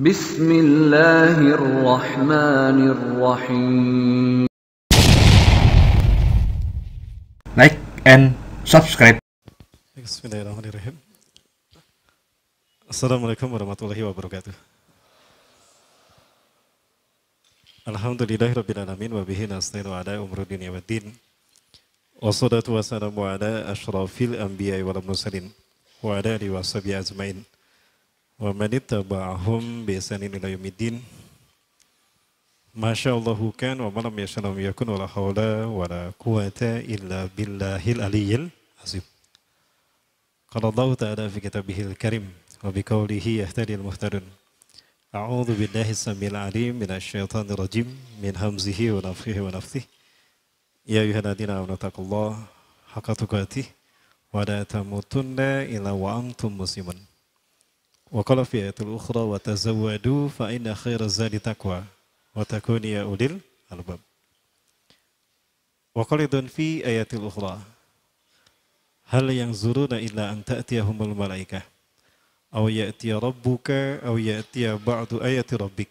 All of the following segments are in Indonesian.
بسم الله الرحمن الرحيم like and subscribe Bismillahirrahmanirrahim Assalamualaikum warahmatullahi wabarakatuh Alhamdulillahirrabbilalamin Wabihi nasta'inu ala umru dunia wa din Wassalatu wassalamu ala ashrafil anbiya wal mursalin Wa ala alihi wa sahbihi ajma'in wa man ittaba'ahum bi ihsanin ila yaumiddin ma kan wa malam yashalam yakun wa la haula wa la quwwata illa billahil aliyyil azim qala Allahu ta'ala fi kitabihil karim wa bi qawlihi yahtadil muhtadun a'udzu billahi samil alim minasy syaithanir rajim min hamzihi wa nafthihi wa nafthihi ya ayyuhalladzina amanu taqullaha haqqa tuqatih wa illa wa antum muslimun وقال في آية أخرى وتزودوا فإن خير الزاد تقوى وتكون يا أولي الألباب وقال أيضا في آية أخرى هل ينظرون إلا أن تأتيهم الملائكة أو يأتي ربك أو يأتي بعض آية ربك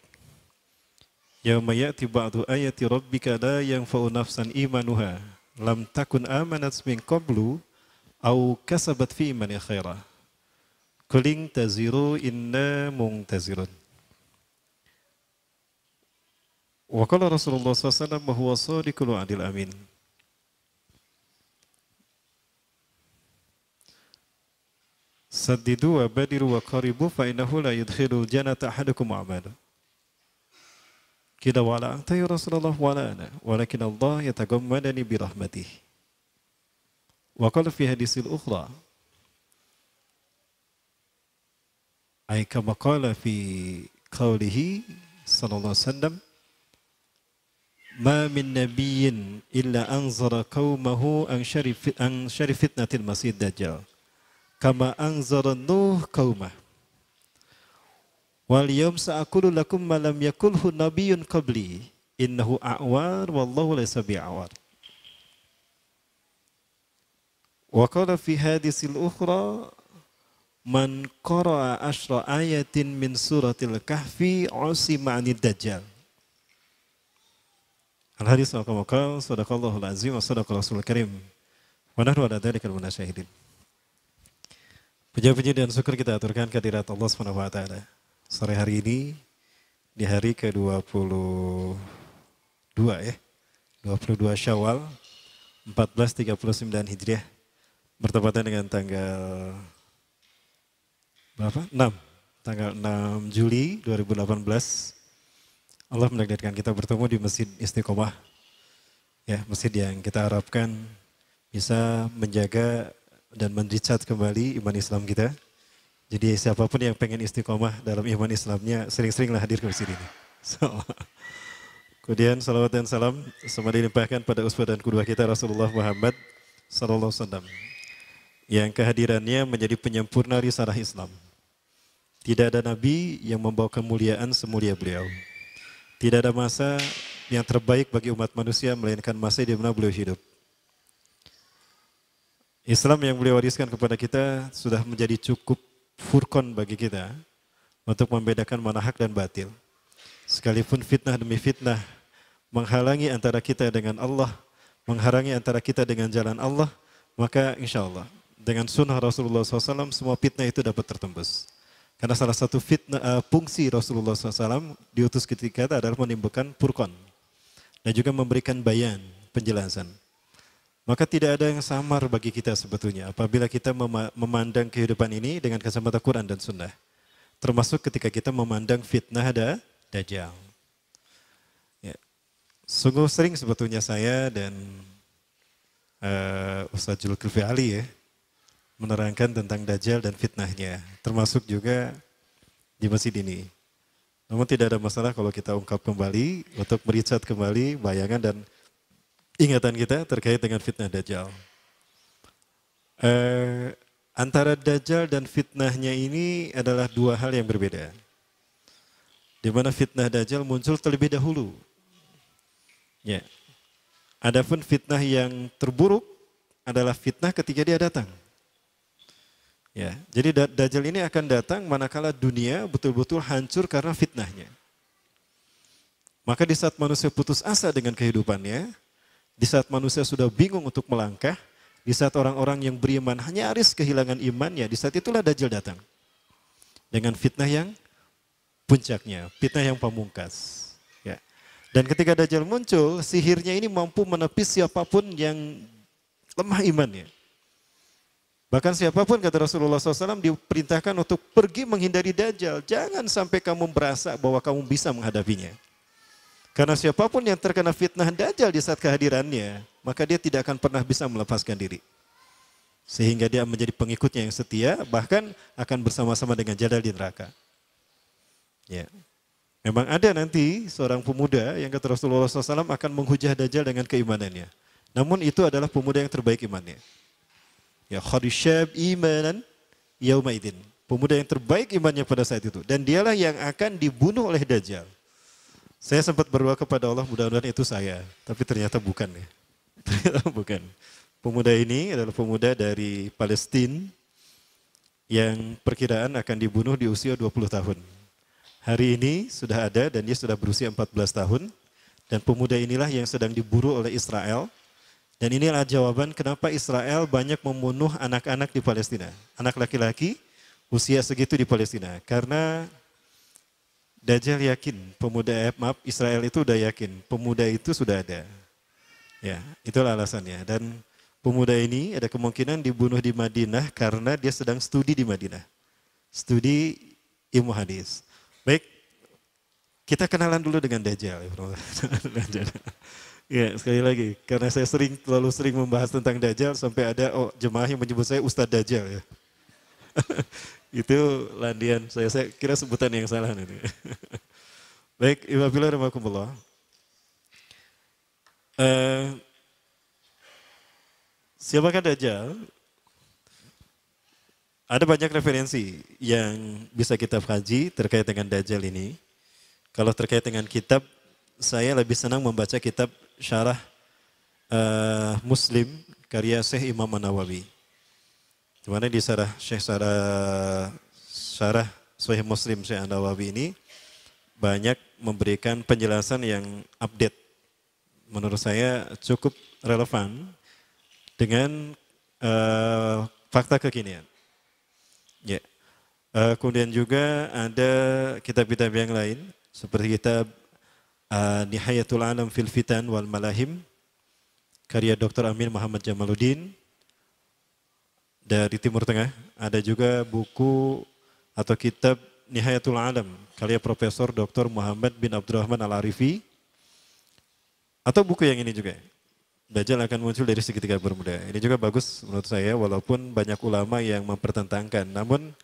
يوم يأتي بعض آية ربك لا ينفع نفسا إيمانها لم تكن آمنت من قبل أو كسبت في إيمان خيرا Kuling taziru inna mungtazirun. Wa qala Rasulullah SAW bahwa huwa sadiqul adil amin. Saddidu wa badiru wa qaribu fa innahu la yadkhilul jannata ahadukum amalu. Kita wala anta ya Rasulullah wala ana walakin Allah yatagammadani bi rahmatih. Wa qala fi hadisil ukhra أي كما قال في قوله صلى الله عليه وسلم ما من نبي إلا أنظر قومه أن شرف أن شر فتنة المسيح الدجال كما أنظر نوح قومه واليوم سأقول لكم ما لم يقله نبي قبلي إنه أعوار والله ليس بأعوار وقال في هذه الأخرى Man qara'a asra ayatin min suratil kahfi usima anid dajjal. Al-hadis wa kamakal, sadaqallahul azim, wa sadaqa rasul karim. Wa nahnu ala dhalikal munasyahidin. Puja-puji dan syukur kita aturkan kehadirat Allah Subhanahu wa taala. Sore hari ini di hari ke-22 ya. 22 Syawal 1439 Hijriah bertepatan dengan tanggal berapa? 6. Tanggal 6 Juli 2018 Allah menakdirkan kita bertemu di Masjid Istiqomah. Ya, masjid yang kita harapkan bisa menjaga dan mendicat kembali iman Islam kita. Jadi siapapun yang pengen istiqomah dalam iman Islamnya sering-seringlah hadir ke masjid ini. So, kemudian salawat dan salam semua dilimpahkan pada uswah dan kudua kita Rasulullah Muhammad Sallallahu Alaihi Wasallam yang kehadirannya menjadi penyempurna risalah Islam. Tidak ada nabi yang membawa kemuliaan semulia beliau. Tidak ada masa yang terbaik bagi umat manusia melainkan masa di mana beliau hidup. Islam yang beliau wariskan kepada kita sudah menjadi cukup furkon bagi kita untuk membedakan mana hak dan batil. Sekalipun fitnah demi fitnah menghalangi antara kita dengan Allah, menghalangi antara kita dengan jalan Allah, maka insya Allah dengan sunnah Rasulullah SAW semua fitnah itu dapat tertembus. Karena salah satu fitnah, uh, fungsi Rasulullah SAW diutus ketika itu adalah menimbulkan purkon. Dan juga memberikan bayan, penjelasan. Maka tidak ada yang samar bagi kita sebetulnya apabila kita memandang kehidupan ini dengan kacamata Quran dan Sunnah. Termasuk ketika kita memandang fitnah ada Dajjal. Ya. Sungguh sering sebetulnya saya dan uh, Ustaz Julkifli Ali ya, menerangkan tentang Dajjal dan fitnahnya, termasuk juga di masjid ini. Namun tidak ada masalah kalau kita ungkap kembali, untuk meriset kembali bayangan dan ingatan kita terkait dengan fitnah Dajjal. Eh, antara Dajjal dan fitnahnya ini adalah dua hal yang berbeda. Di mana fitnah Dajjal muncul terlebih dahulu. Ya. Adapun fitnah yang terburuk adalah fitnah ketika dia datang. Ya. ya, jadi Dajjal ini akan datang manakala dunia betul-betul hancur karena fitnahnya. Maka di saat manusia putus asa dengan kehidupannya, di saat manusia sudah bingung untuk melangkah, di saat orang-orang yang beriman hanya aris kehilangan imannya, di saat itulah Dajjal datang. Dengan fitnah yang puncaknya, fitnah yang pamungkas. Ya. Dan ketika Dajjal muncul, sihirnya ini mampu menepis siapapun yang lemah imannya. Bahkan siapapun kata Rasulullah SAW diperintahkan untuk pergi menghindari Dajjal. Jangan sampai kamu merasa bahwa kamu bisa menghadapinya. Karena siapapun yang terkena fitnah Dajjal di saat kehadirannya, maka dia tidak akan pernah bisa melepaskan diri. Sehingga dia menjadi pengikutnya yang setia, bahkan akan bersama-sama dengan Jadal di neraka. Ya. Memang ada nanti seorang pemuda yang kata Rasulullah SAW akan menghujah Dajjal dengan keimanannya. Namun itu adalah pemuda yang terbaik imannya. Ya khadisyab imanan yauma Pemuda yang terbaik imannya pada saat itu. Dan dialah yang akan dibunuh oleh Dajjal. Saya sempat berdoa kepada Allah mudah-mudahan itu saya. Tapi ternyata bukan ya. Ternyata bukan. Pemuda ini adalah pemuda dari Palestine yang perkiraan akan dibunuh di usia 20 tahun. Hari ini sudah ada dan dia sudah berusia 14 tahun. Dan pemuda inilah yang sedang diburu oleh Israel dan inilah jawaban kenapa Israel banyak membunuh anak-anak di Palestina. Anak laki-laki usia segitu di Palestina. Karena Dajjal yakin, pemuda eh, maaf Israel itu udah yakin, pemuda itu sudah ada. Ya, itulah alasannya. Dan pemuda ini ada kemungkinan dibunuh di Madinah karena dia sedang studi di Madinah. Studi ilmu hadis. Baik, kita kenalan dulu dengan Dajjal. Ya, sekali lagi, karena saya sering terlalu sering membahas tentang Dajjal sampai ada oh jemaah yang menyebut saya Ustadz Dajjal ya. itu landian saya, saya kira sebutan yang salah nanti. Baik, Ibapila Rahmatullah. Uh, siapakah Dajjal? Ada banyak referensi yang bisa kita kaji terkait dengan Dajjal ini. Kalau terkait dengan kitab, saya lebih senang membaca kitab syarah uh, Muslim karya Syekh Imam Nawawi. Dimana di syarah Syekh syarah syarah Syekh Muslim Syekh Nawawi ini banyak memberikan penjelasan yang update. Menurut saya cukup relevan dengan uh, fakta kekinian. Yeah. Ya. Uh, kemudian juga ada kitab-kitab yang lain seperti kitab uh, Nihayatul Alam fil Fitan wal Malahim karya Dr. Amir Muhammad Jamaluddin dari Timur Tengah. Ada juga buku atau kitab Nihayatul Alam karya Profesor Dr. Muhammad bin Abdurrahman Al-Arifi atau buku yang ini juga. Dajjal akan muncul dari segitiga bermuda. Ini juga bagus menurut saya walaupun banyak ulama yang mempertentangkan. Namun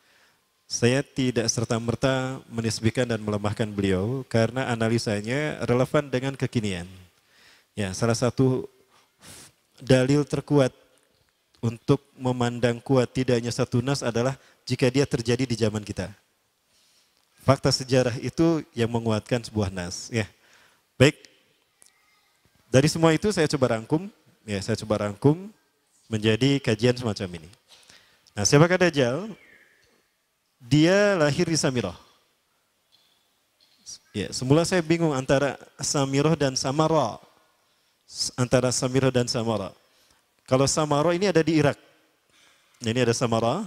saya tidak serta-merta menisbikan dan melemahkan beliau karena analisanya relevan dengan kekinian. Ya, salah satu dalil terkuat untuk memandang kuat tidaknya satu nas adalah jika dia terjadi di zaman kita. Fakta sejarah itu yang menguatkan sebuah nas. Ya. Baik, dari semua itu saya coba rangkum, ya saya coba rangkum menjadi kajian semacam ini. Nah, siapakah Dajjal? Dia lahir di Samiroh. Ya, semula saya bingung antara Samiroh dan Samara. Antara Samiroh dan Samara. Kalau Samara ini ada di Irak. Nah, ini ada Samara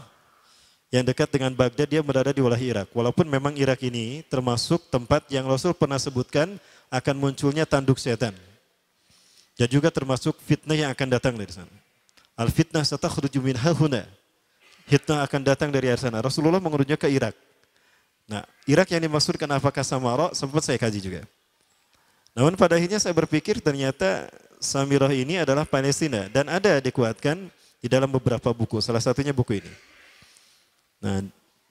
yang dekat dengan Baghdad dia berada di wilayah Irak. Walaupun memang Irak ini termasuk tempat yang Rasul pernah sebutkan akan munculnya tanduk setan. Dan juga termasuk fitnah yang akan datang dari sana. Al fitnah satakhruju min Hitnah akan datang dari arah sana. Rasulullah mengurutnya ke Irak. Nah, Irak yang dimaksudkan apakah Samara sempat saya kaji juga. Namun pada akhirnya saya berpikir ternyata Samirah ini adalah Palestina dan ada dikuatkan di dalam beberapa buku, salah satunya buku ini. Nah,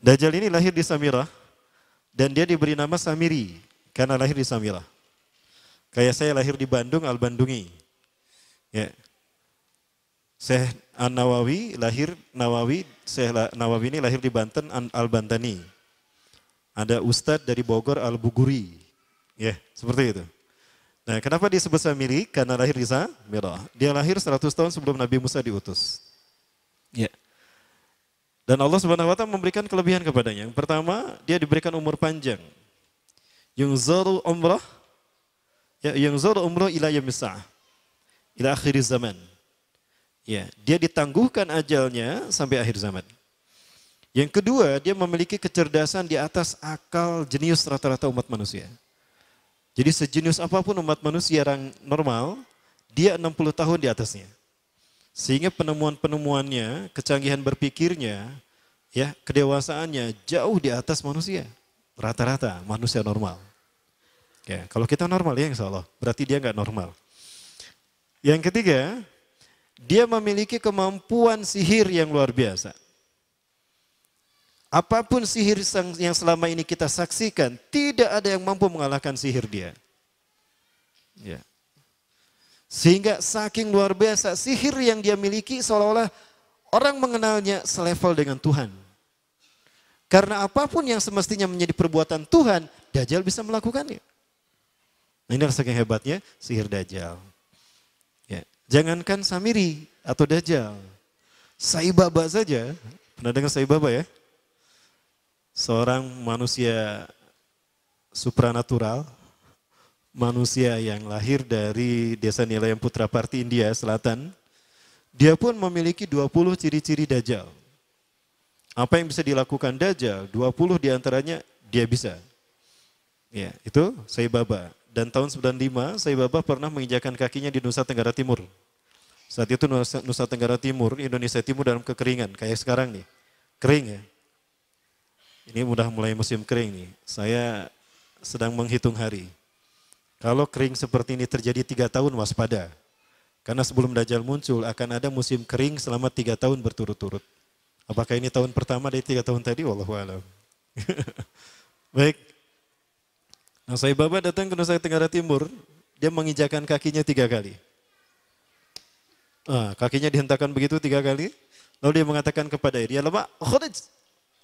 Dajjal ini lahir di Samirah dan dia diberi nama Samiri karena lahir di Samirah. Kayak saya lahir di Bandung, Al-Bandungi. Ya. Saya An Nawawi lahir Nawawi Syekh Nawawi ini lahir di Banten Al Bantani. Ada Ustadz dari Bogor Al Buguri. Ya, yeah, seperti itu. Nah, kenapa disebut Samiri? Karena lahir di Samirah. Dia lahir 100 tahun sebelum Nabi Musa diutus. Ya. Yeah. Dan Allah Subhanahu wa taala memberikan kelebihan kepadanya. Yang pertama, dia diberikan umur panjang. Yang zaru umrah ya zaru umrah ila yamsah. Ila akhir zaman. Ya, dia ditangguhkan ajalnya sampai akhir zaman. Yang kedua, dia memiliki kecerdasan di atas akal jenius rata-rata umat manusia. Jadi sejenius apapun umat manusia yang normal, dia 60 tahun di atasnya. Sehingga penemuan-penemuannya, kecanggihan berpikirnya, ya, kedewasaannya jauh di atas manusia. Rata-rata manusia normal. Ya, kalau kita normal ya insya Allah, berarti dia nggak normal. Yang ketiga, dia memiliki kemampuan sihir yang luar biasa. Apapun sihir yang selama ini kita saksikan, tidak ada yang mampu mengalahkan sihir dia. Ya. Sehingga saking luar biasa sihir yang dia miliki seolah-olah orang mengenalnya selevel dengan Tuhan. Karena apapun yang semestinya menjadi perbuatan Tuhan, Dajjal bisa melakukannya. Nah, inilah saking hebatnya sihir Dajjal. Ya. Jangankan Samiri atau Dajjal. Saibaba saja, pernah dengar Saibaba ya? Seorang manusia supranatural, manusia yang lahir dari desa nilai yang Putra Parti India Selatan, dia pun memiliki 20 ciri-ciri Dajjal. Apa yang bisa dilakukan Dajjal, 20 diantaranya dia bisa. Ya, itu Saibaba. Dan tahun 95, Saibaba pernah menginjakan kakinya di Nusa Tenggara Timur. Saat itu Nusa, Nusa Tenggara Timur, Indonesia Timur dalam kekeringan, kayak sekarang nih. Kering ya. Ini udah mulai musim kering nih. Saya sedang menghitung hari. Kalau kering seperti ini terjadi tiga tahun waspada. Karena sebelum Dajjal muncul akan ada musim kering selama tiga tahun berturut-turut. Apakah ini tahun pertama dari tiga tahun tadi? Wallahualam. Baik. Nah, saya Baba datang ke Nusa Tenggara Timur, dia menginjakan kakinya tiga kali. Nah, kakinya dihentakkan begitu tiga kali. Lalu dia mengatakan kepada air, ya lama, khuruj.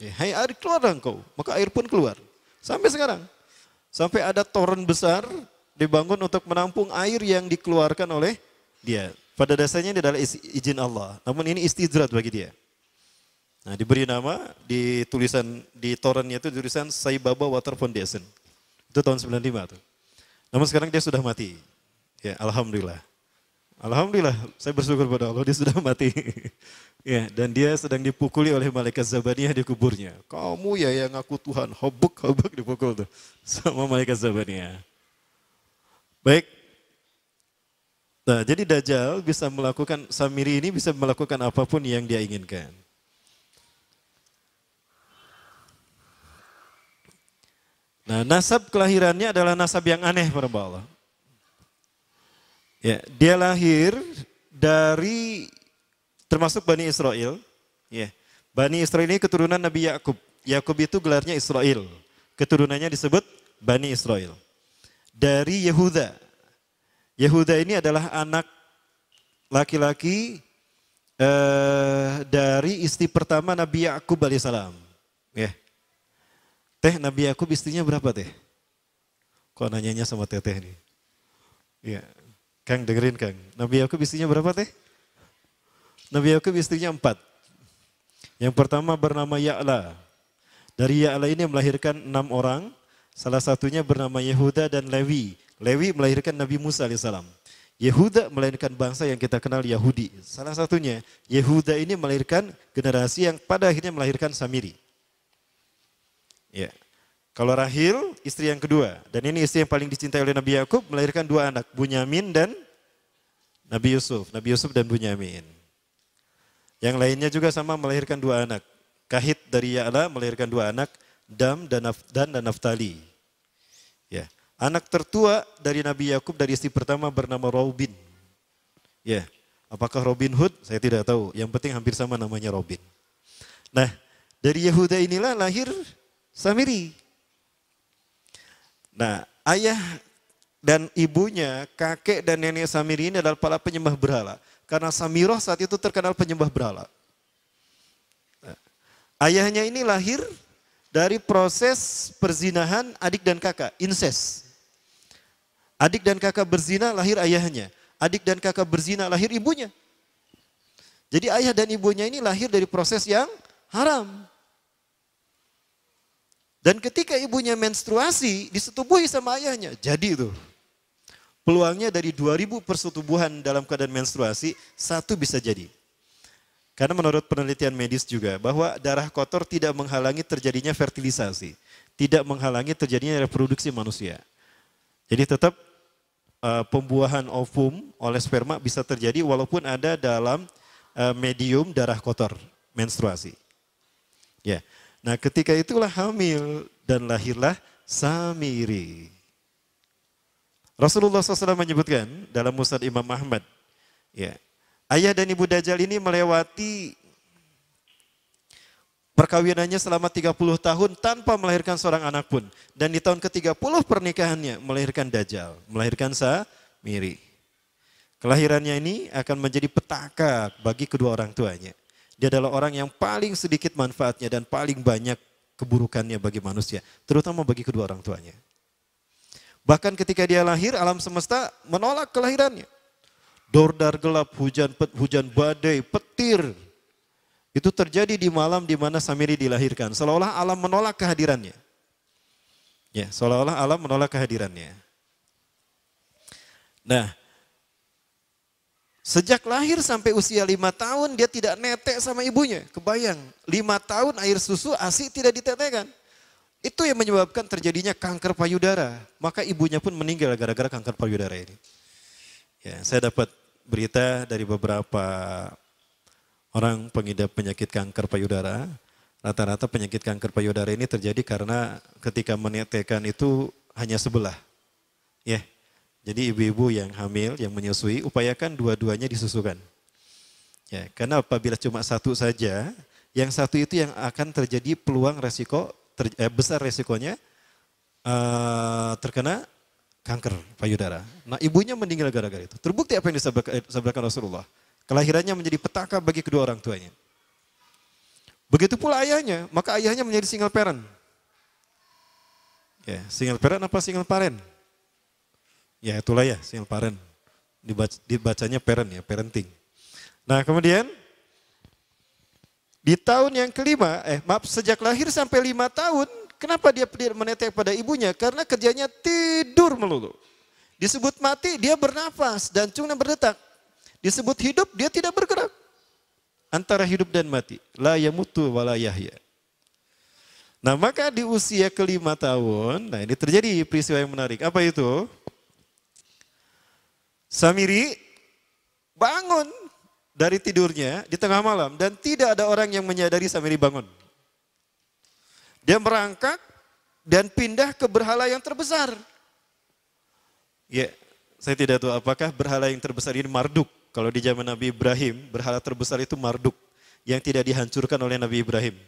Ya, hai air keluar engkau. Maka air pun keluar. Sampai sekarang. Sampai ada toren besar dibangun untuk menampung air yang dikeluarkan oleh dia. Pada dasarnya ini adalah izin Allah. Namun ini istidrat bagi dia. Nah, diberi nama di tulisan di torennya itu tulisan Saibaba Water Foundation. Itu tahun 95 tuh. Namun sekarang dia sudah mati. Ya, alhamdulillah. Alhamdulillah, saya bersyukur pada Allah, dia sudah mati. ya, dan dia sedang dipukuli oleh malaikat Zabaniyah di kuburnya. Kamu ya yang aku Tuhan, hobuk hobuk dipukul tuh sama malaikat Zabaniyah. Baik. Nah, jadi Dajjal bisa melakukan Samiri ini bisa melakukan apapun yang dia inginkan. Nah, nasab kelahirannya adalah nasab yang aneh para Allah. Ya, dia lahir dari termasuk Bani Israel. Ya. Bani Israel ini keturunan Nabi Yakub. Yakub itu gelarnya Israel. Keturunannya disebut Bani Israel. Dari Yehuda. Yehuda ini adalah anak laki-laki eh, dari istri pertama Nabi Yakub alaihissalam. Ya. Teh Nabi Yakub istrinya berapa teh? Kok nanyanya sama teteh nih? Ya, Kang dengerin Kang, Nabi Yakub istrinya berapa teh? Nabi Yakub istrinya empat. Yang pertama bernama Ya'la. Dari Ya'la ini melahirkan enam orang, salah satunya bernama Yehuda dan Lewi. Lewi melahirkan Nabi Musa alaihissalam. Yehuda melahirkan bangsa yang kita kenal Yahudi. Salah satunya Yehuda ini melahirkan generasi yang pada akhirnya melahirkan Samiri. Ya. Yeah. Kalau Rahil, istri yang kedua. Dan ini istri yang paling dicintai oleh Nabi Yakub melahirkan dua anak, Bunyamin dan Nabi Yusuf. Nabi Yusuf dan Bunyamin. Yang lainnya juga sama melahirkan dua anak. Kahit dari Ya'la melahirkan dua anak, Dam dan, Naf dan, dan Naftali. Ya. Anak tertua dari Nabi Yakub dari istri pertama bernama Robin. Ya. Apakah Robin Hood? Saya tidak tahu. Yang penting hampir sama namanya Robin. Nah, dari Yehuda inilah lahir Samiri. Nah, ayah dan ibunya, kakek dan nenek Samir ini adalah para penyembah berhala. Karena Samiroh saat itu terkenal penyembah berhala. Nah, ayahnya ini lahir dari proses perzinahan adik dan kakak, inses. Adik dan kakak berzina lahir ayahnya. Adik dan kakak berzina lahir ibunya. Jadi ayah dan ibunya ini lahir dari proses yang haram. Dan ketika ibunya menstruasi, disetubuhi sama ayahnya. Jadi itu. Peluangnya dari 2000 persetubuhan dalam keadaan menstruasi, satu bisa jadi. Karena menurut penelitian medis juga, bahwa darah kotor tidak menghalangi terjadinya fertilisasi. Tidak menghalangi terjadinya reproduksi manusia. Jadi tetap uh, pembuahan ovum oleh sperma bisa terjadi walaupun ada dalam uh, medium darah kotor, menstruasi. Ya. Yeah. Nah ketika itulah hamil dan lahirlah Samiri. Rasulullah SAW menyebutkan dalam Musnad Imam Ahmad, ya, ayah dan ibu Dajjal ini melewati perkawinannya selama 30 tahun tanpa melahirkan seorang anak pun. Dan di tahun ke-30 pernikahannya melahirkan Dajjal, melahirkan Samiri. Kelahirannya ini akan menjadi petaka bagi kedua orang tuanya. Dia adalah orang yang paling sedikit manfaatnya dan paling banyak keburukannya bagi manusia, terutama bagi kedua orang tuanya. Bahkan ketika dia lahir, alam semesta menolak kelahirannya. Dordar gelap, hujan pet, hujan badai, petir. Itu terjadi di malam di mana Samiri dilahirkan. Seolah-olah alam menolak kehadirannya. Ya, seolah-olah alam menolak kehadirannya. Nah, Sejak lahir sampai usia lima tahun dia tidak netek sama ibunya. Kebayang, lima tahun air susu ASI tidak ditetekan. Itu yang menyebabkan terjadinya kanker payudara. Maka ibunya pun meninggal gara-gara kanker payudara ini. Ya, saya dapat berita dari beberapa orang pengidap penyakit kanker payudara. Rata-rata penyakit kanker payudara ini terjadi karena ketika menetekan itu hanya sebelah. Ya, jadi ibu-ibu yang hamil, yang menyusui, upayakan dua-duanya disusukan. Ya, karena apabila cuma satu saja, yang satu itu yang akan terjadi peluang resiko ter, eh, besar resikonya uh, terkena kanker payudara. Nah, ibunya meninggal gara-gara itu. Terbukti apa yang disabarkan eh, Rasulullah. Kelahirannya menjadi petaka bagi kedua orang tuanya. Begitu pula ayahnya, maka ayahnya menjadi single parent. Ya, single parent apa single parent? Ya itulah ya single parent. Dibaca, dibacanya parent ya, parenting. Nah kemudian di tahun yang kelima, eh maaf sejak lahir sampai lima tahun, kenapa dia menetek pada ibunya? Karena kerjanya tidur melulu. Disebut mati, dia bernafas, dan cuma berdetak. Disebut hidup, dia tidak bergerak. Antara hidup dan mati. La yamutu wa la yahya. Nah maka di usia kelima tahun, nah ini terjadi peristiwa yang menarik. Apa itu? Samiri bangun dari tidurnya di tengah malam dan tidak ada orang yang menyadari Samiri bangun. Dia merangkak dan pindah ke berhala yang terbesar. Ya, saya tidak tahu apakah berhala yang terbesar ini Marduk. Kalau di zaman Nabi Ibrahim, berhala terbesar itu Marduk yang tidak dihancurkan oleh Nabi Ibrahim.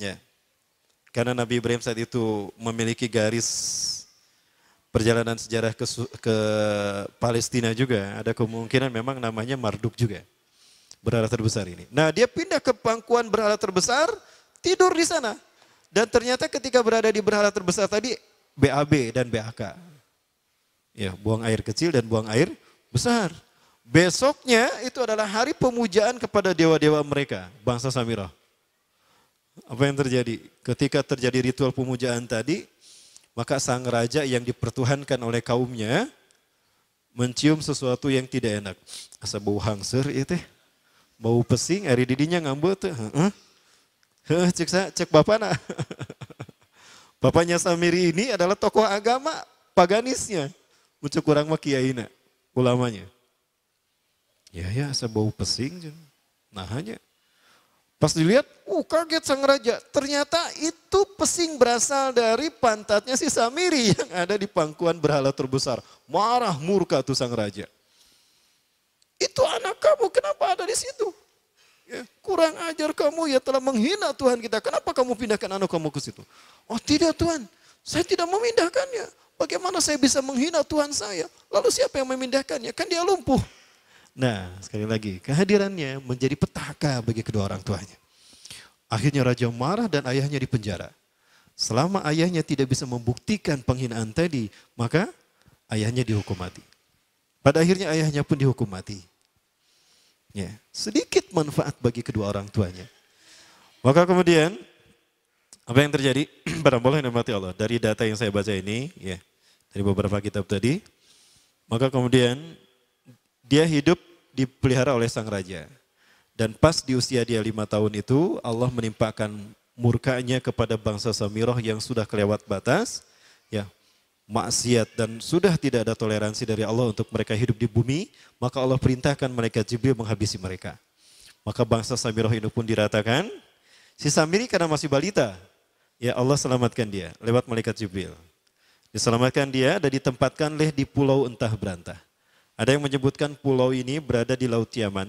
Ya. Karena Nabi Ibrahim saat itu memiliki garis perjalanan sejarah ke, ke Palestina juga ada kemungkinan memang namanya Marduk juga ya, berhala terbesar ini. Nah dia pindah ke pangkuan berhala terbesar tidur di sana dan ternyata ketika berada di berhala terbesar tadi BAB dan BAK ya buang air kecil dan buang air besar. Besoknya itu adalah hari pemujaan kepada dewa-dewa mereka, bangsa Samirah. Apa yang terjadi? Ketika terjadi ritual pemujaan tadi, maka sang raja yang dipertuhankan oleh kaumnya mencium sesuatu yang tidak enak. Asa bau hangser itu iya Bau pesing hari didinya ngambut tuh. Huh? Huh, cek saya, cek bapak nak. Bapaknya Samiri ini adalah tokoh agama paganisnya. Muncul kurang mah ulamanya. Ya ya asa bau pesing. Nah hanya Pas dilihat, uh kaget sang raja. Ternyata itu pesing berasal dari pantatnya si Samiri yang ada di pangkuan berhala terbesar. Marah murka tuh sang raja. Itu anak kamu kenapa ada di situ? Ya, kurang ajar kamu ya telah menghina Tuhan kita. Kenapa kamu pindahkan anak kamu ke situ? Oh tidak Tuhan, saya tidak memindahkannya. Bagaimana saya bisa menghina Tuhan saya? Lalu siapa yang memindahkannya? Kan dia lumpuh. Nah, sekali lagi, kehadirannya menjadi petaka bagi kedua orang tuanya. Akhirnya raja marah dan ayahnya dipenjara. Selama ayahnya tidak bisa membuktikan penghinaan tadi, maka ayahnya dihukum mati. Pada akhirnya ayahnya pun dihukum mati. Ya, sedikit manfaat bagi kedua orang tuanya. Maka kemudian apa yang terjadi? Barang yang mati Allah. Dari data yang saya baca ini, ya, dari beberapa kitab tadi, maka kemudian dia hidup dipelihara oleh sang raja. Dan pas di usia dia lima tahun itu, Allah menimpakan murkanya kepada bangsa Samiroh yang sudah kelewat batas, ya maksiat dan sudah tidak ada toleransi dari Allah untuk mereka hidup di bumi, maka Allah perintahkan mereka Jibril menghabisi mereka. Maka bangsa Samiroh ini pun diratakan. Si Samiri karena masih balita, ya Allah selamatkan dia lewat malaikat Jibril. Diselamatkan dia dan ditempatkan leh di pulau entah berantah. Ada yang menyebutkan pulau ini berada di Laut Yaman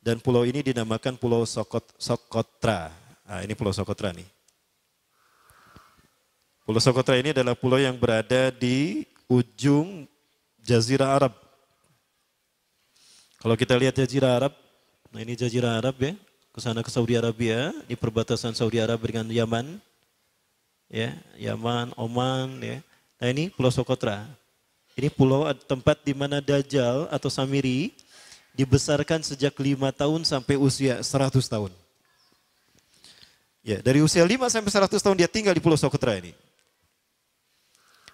dan pulau ini dinamakan Pulau Sokot, Sokotra. Nah, ini Pulau Sokotra nih. Pulau Sokotra ini adalah pulau yang berada di ujung Jazirah Arab. Kalau kita lihat Jazirah Arab, nah ini Jazirah Arab ya, ke sana ke Saudi Arabia, di perbatasan Saudi Arab dengan Yaman, ya, Yaman, Oman, ya. Nah ini Pulau Sokotra. Ini pulau tempat di mana Dajjal atau Samiri dibesarkan sejak lima tahun sampai usia seratus tahun. Ya, dari usia lima sampai seratus tahun dia tinggal di Pulau Socotra ini.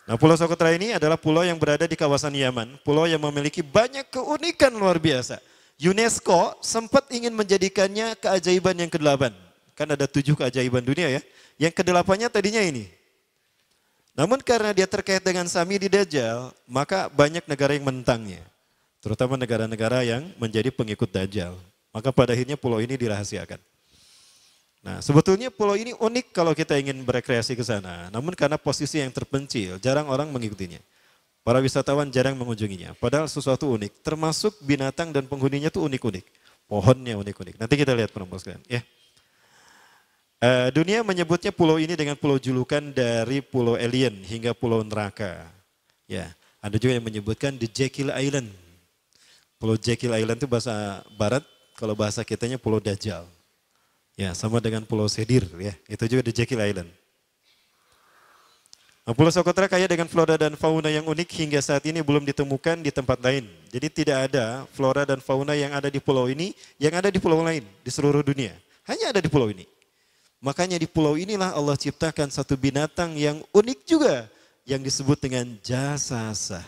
Nah, Pulau Socotra ini adalah pulau yang berada di kawasan Yaman, pulau yang memiliki banyak keunikan luar biasa. UNESCO sempat ingin menjadikannya keajaiban yang kedelapan. 8 Kan ada tujuh keajaiban dunia ya. Yang ke 8 tadinya ini, namun karena dia terkait dengan Sami di Dajjal, maka banyak negara yang mentangnya. Terutama negara-negara yang menjadi pengikut Dajjal. Maka pada akhirnya pulau ini dirahasiakan. Nah, sebetulnya pulau ini unik kalau kita ingin berekreasi ke sana. Namun karena posisi yang terpencil, jarang orang mengikutinya. Para wisatawan jarang mengunjunginya. Padahal sesuatu unik, termasuk binatang dan penghuninya itu unik-unik. Pohonnya unik-unik. Nanti kita lihat penonton sekalian. Ya. Eh, dunia menyebutnya pulau ini dengan pulau julukan dari pulau alien hingga pulau neraka. Ya, ada juga yang menyebutkan The Jekyll Island. Pulau Jekyll Island itu bahasa barat, kalau bahasa kitanya pulau Dajjal. Ya, sama dengan pulau Sedir ya. Itu juga The Jekyll Island. Nah, pulau Socotra kaya dengan flora dan fauna yang unik hingga saat ini belum ditemukan di tempat lain. Jadi tidak ada flora dan fauna yang ada di pulau ini yang ada di pulau lain di seluruh dunia. Hanya ada di pulau ini. Makanya di pulau inilah Allah ciptakan satu binatang yang unik juga yang disebut dengan jasasa.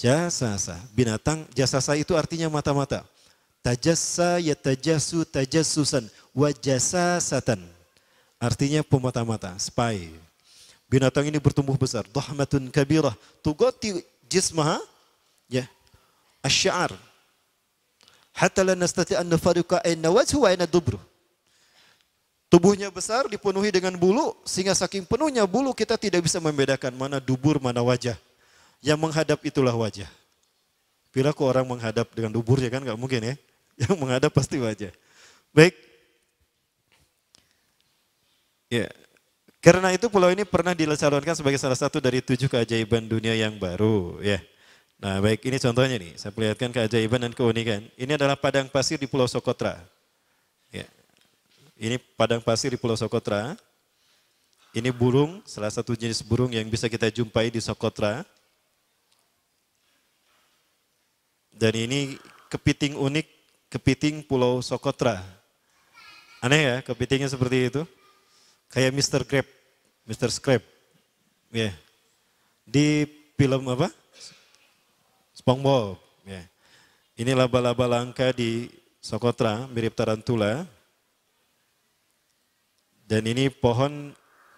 Jasasa, binatang jasasa itu artinya mata-mata. Tajassa ya tajasu tajasusan wa jasasatan. Artinya pemata-mata, Spai Binatang ini bertumbuh besar, dahmatun kabirah, tugoti jismaha ya asy'ar. Hatta la nastati an nafariqa wajhu wa dubruh Tubuhnya besar dipenuhi dengan bulu sehingga saking penuhnya bulu kita tidak bisa membedakan mana dubur mana wajah. Yang menghadap itulah wajah. Bila kok orang menghadap dengan dubur ya kan nggak mungkin ya. Yang menghadap pasti wajah. Baik. Ya. Karena itu pulau ini pernah dilecalonkan sebagai salah satu dari tujuh keajaiban dunia yang baru. Ya. Nah baik ini contohnya nih. Saya perlihatkan keajaiban dan keunikan. Ini adalah padang pasir di Pulau Sokotra. Ini padang pasir di Pulau Sokotra. Ini burung, salah satu jenis burung yang bisa kita jumpai di Sokotra. Dan ini kepiting unik, kepiting Pulau Sokotra. Aneh ya, kepitingnya seperti itu. Kayak Mr. Crab, Mr. Scrap. Ya. Yeah. Di film apa? SpongeBob. Ya. Yeah. Ini laba-laba langka di Sokotra, mirip tarantula. Dan ini pohon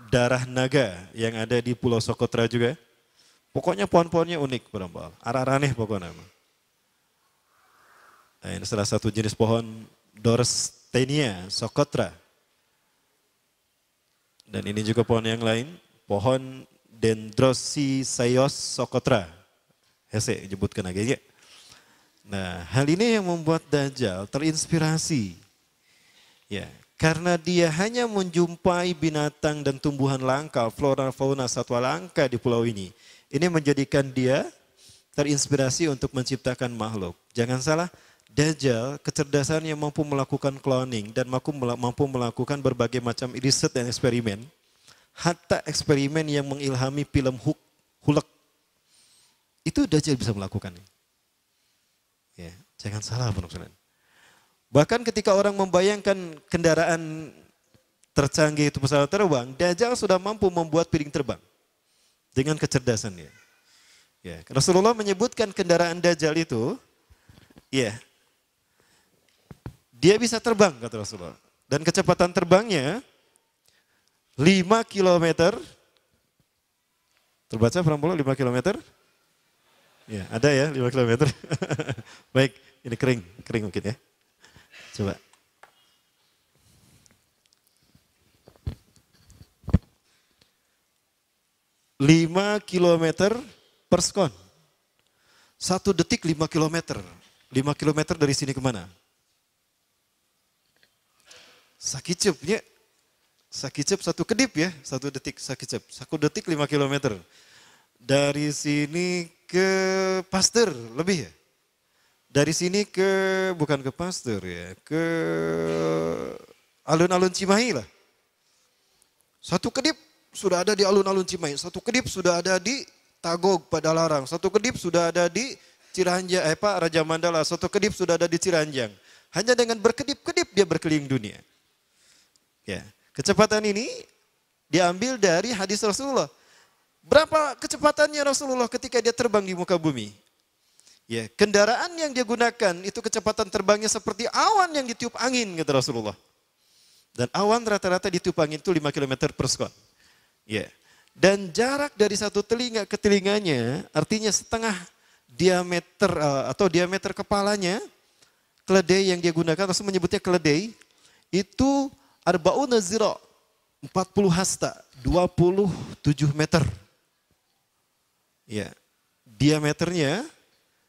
darah naga yang ada di Pulau Sokotra juga. Pokoknya pohon-pohonnya unik, berambal. Arah-araneh pokoknya. Nah, ini salah satu jenis pohon Dorstenia Sokotra. Dan ini juga pohon yang lain, pohon Dendrosisaios Sokotra. Hese, aja. Ya. Nah, hal ini yang membuat Dajjal terinspirasi. Ya, karena dia hanya menjumpai binatang dan tumbuhan langka, flora fauna satwa langka di pulau ini. Ini menjadikan dia terinspirasi untuk menciptakan makhluk. Jangan salah, Dajjal kecerdasannya mampu melakukan cloning dan mampu melakukan berbagai macam riset dan eksperimen. Hatta eksperimen yang mengilhami film Hulk, Hulk. Itu Dajjal bisa melakukannya. Ya, jangan salah, Bung Bahkan ketika orang membayangkan kendaraan tercanggih itu pesawat terbang, Dajjal sudah mampu membuat piring terbang dengan kecerdasannya. Ya, Rasulullah menyebutkan kendaraan Dajjal itu, ya, dia bisa terbang kata Rasulullah. Dan kecepatan terbangnya 5 km. Terbaca perempuan 5 km? Ya, ada ya 5 km. Baik, ini kering, kering mungkin ya. Coba. Lima kilometer per sekon. Satu detik lima kilometer. Lima kilometer dari sini kemana? sakit Sakicep, ya. cep satu kedip ya, satu detik sakit cep Satu detik lima kilometer. Dari sini ke Pasteur lebih ya? Dari sini ke, bukan ke pastor ya, ke alun-alun Cimahi lah. Satu kedip sudah ada di alun-alun Cimahi, satu kedip sudah ada di Tagog pada Larang, satu kedip sudah ada di Ciranjang, eh Pak Raja Mandala, satu kedip sudah ada di Ciranjang. Hanya dengan berkedip-kedip dia berkeliling dunia. Ya, kecepatan ini diambil dari hadis Rasulullah. Berapa kecepatannya Rasulullah ketika dia terbang di muka bumi? Ya, kendaraan yang dia gunakan itu kecepatan terbangnya seperti awan yang ditiup angin kata Rasulullah. Dan awan rata-rata ditiup angin itu 5 km per sekon. Ya. Dan jarak dari satu telinga ke telinganya artinya setengah diameter eh, atau diameter kepalanya keledai yang dia gunakan Rasul menyebutnya keledai itu arbauna zira 40 hasta 27 meter. Ya. Diameternya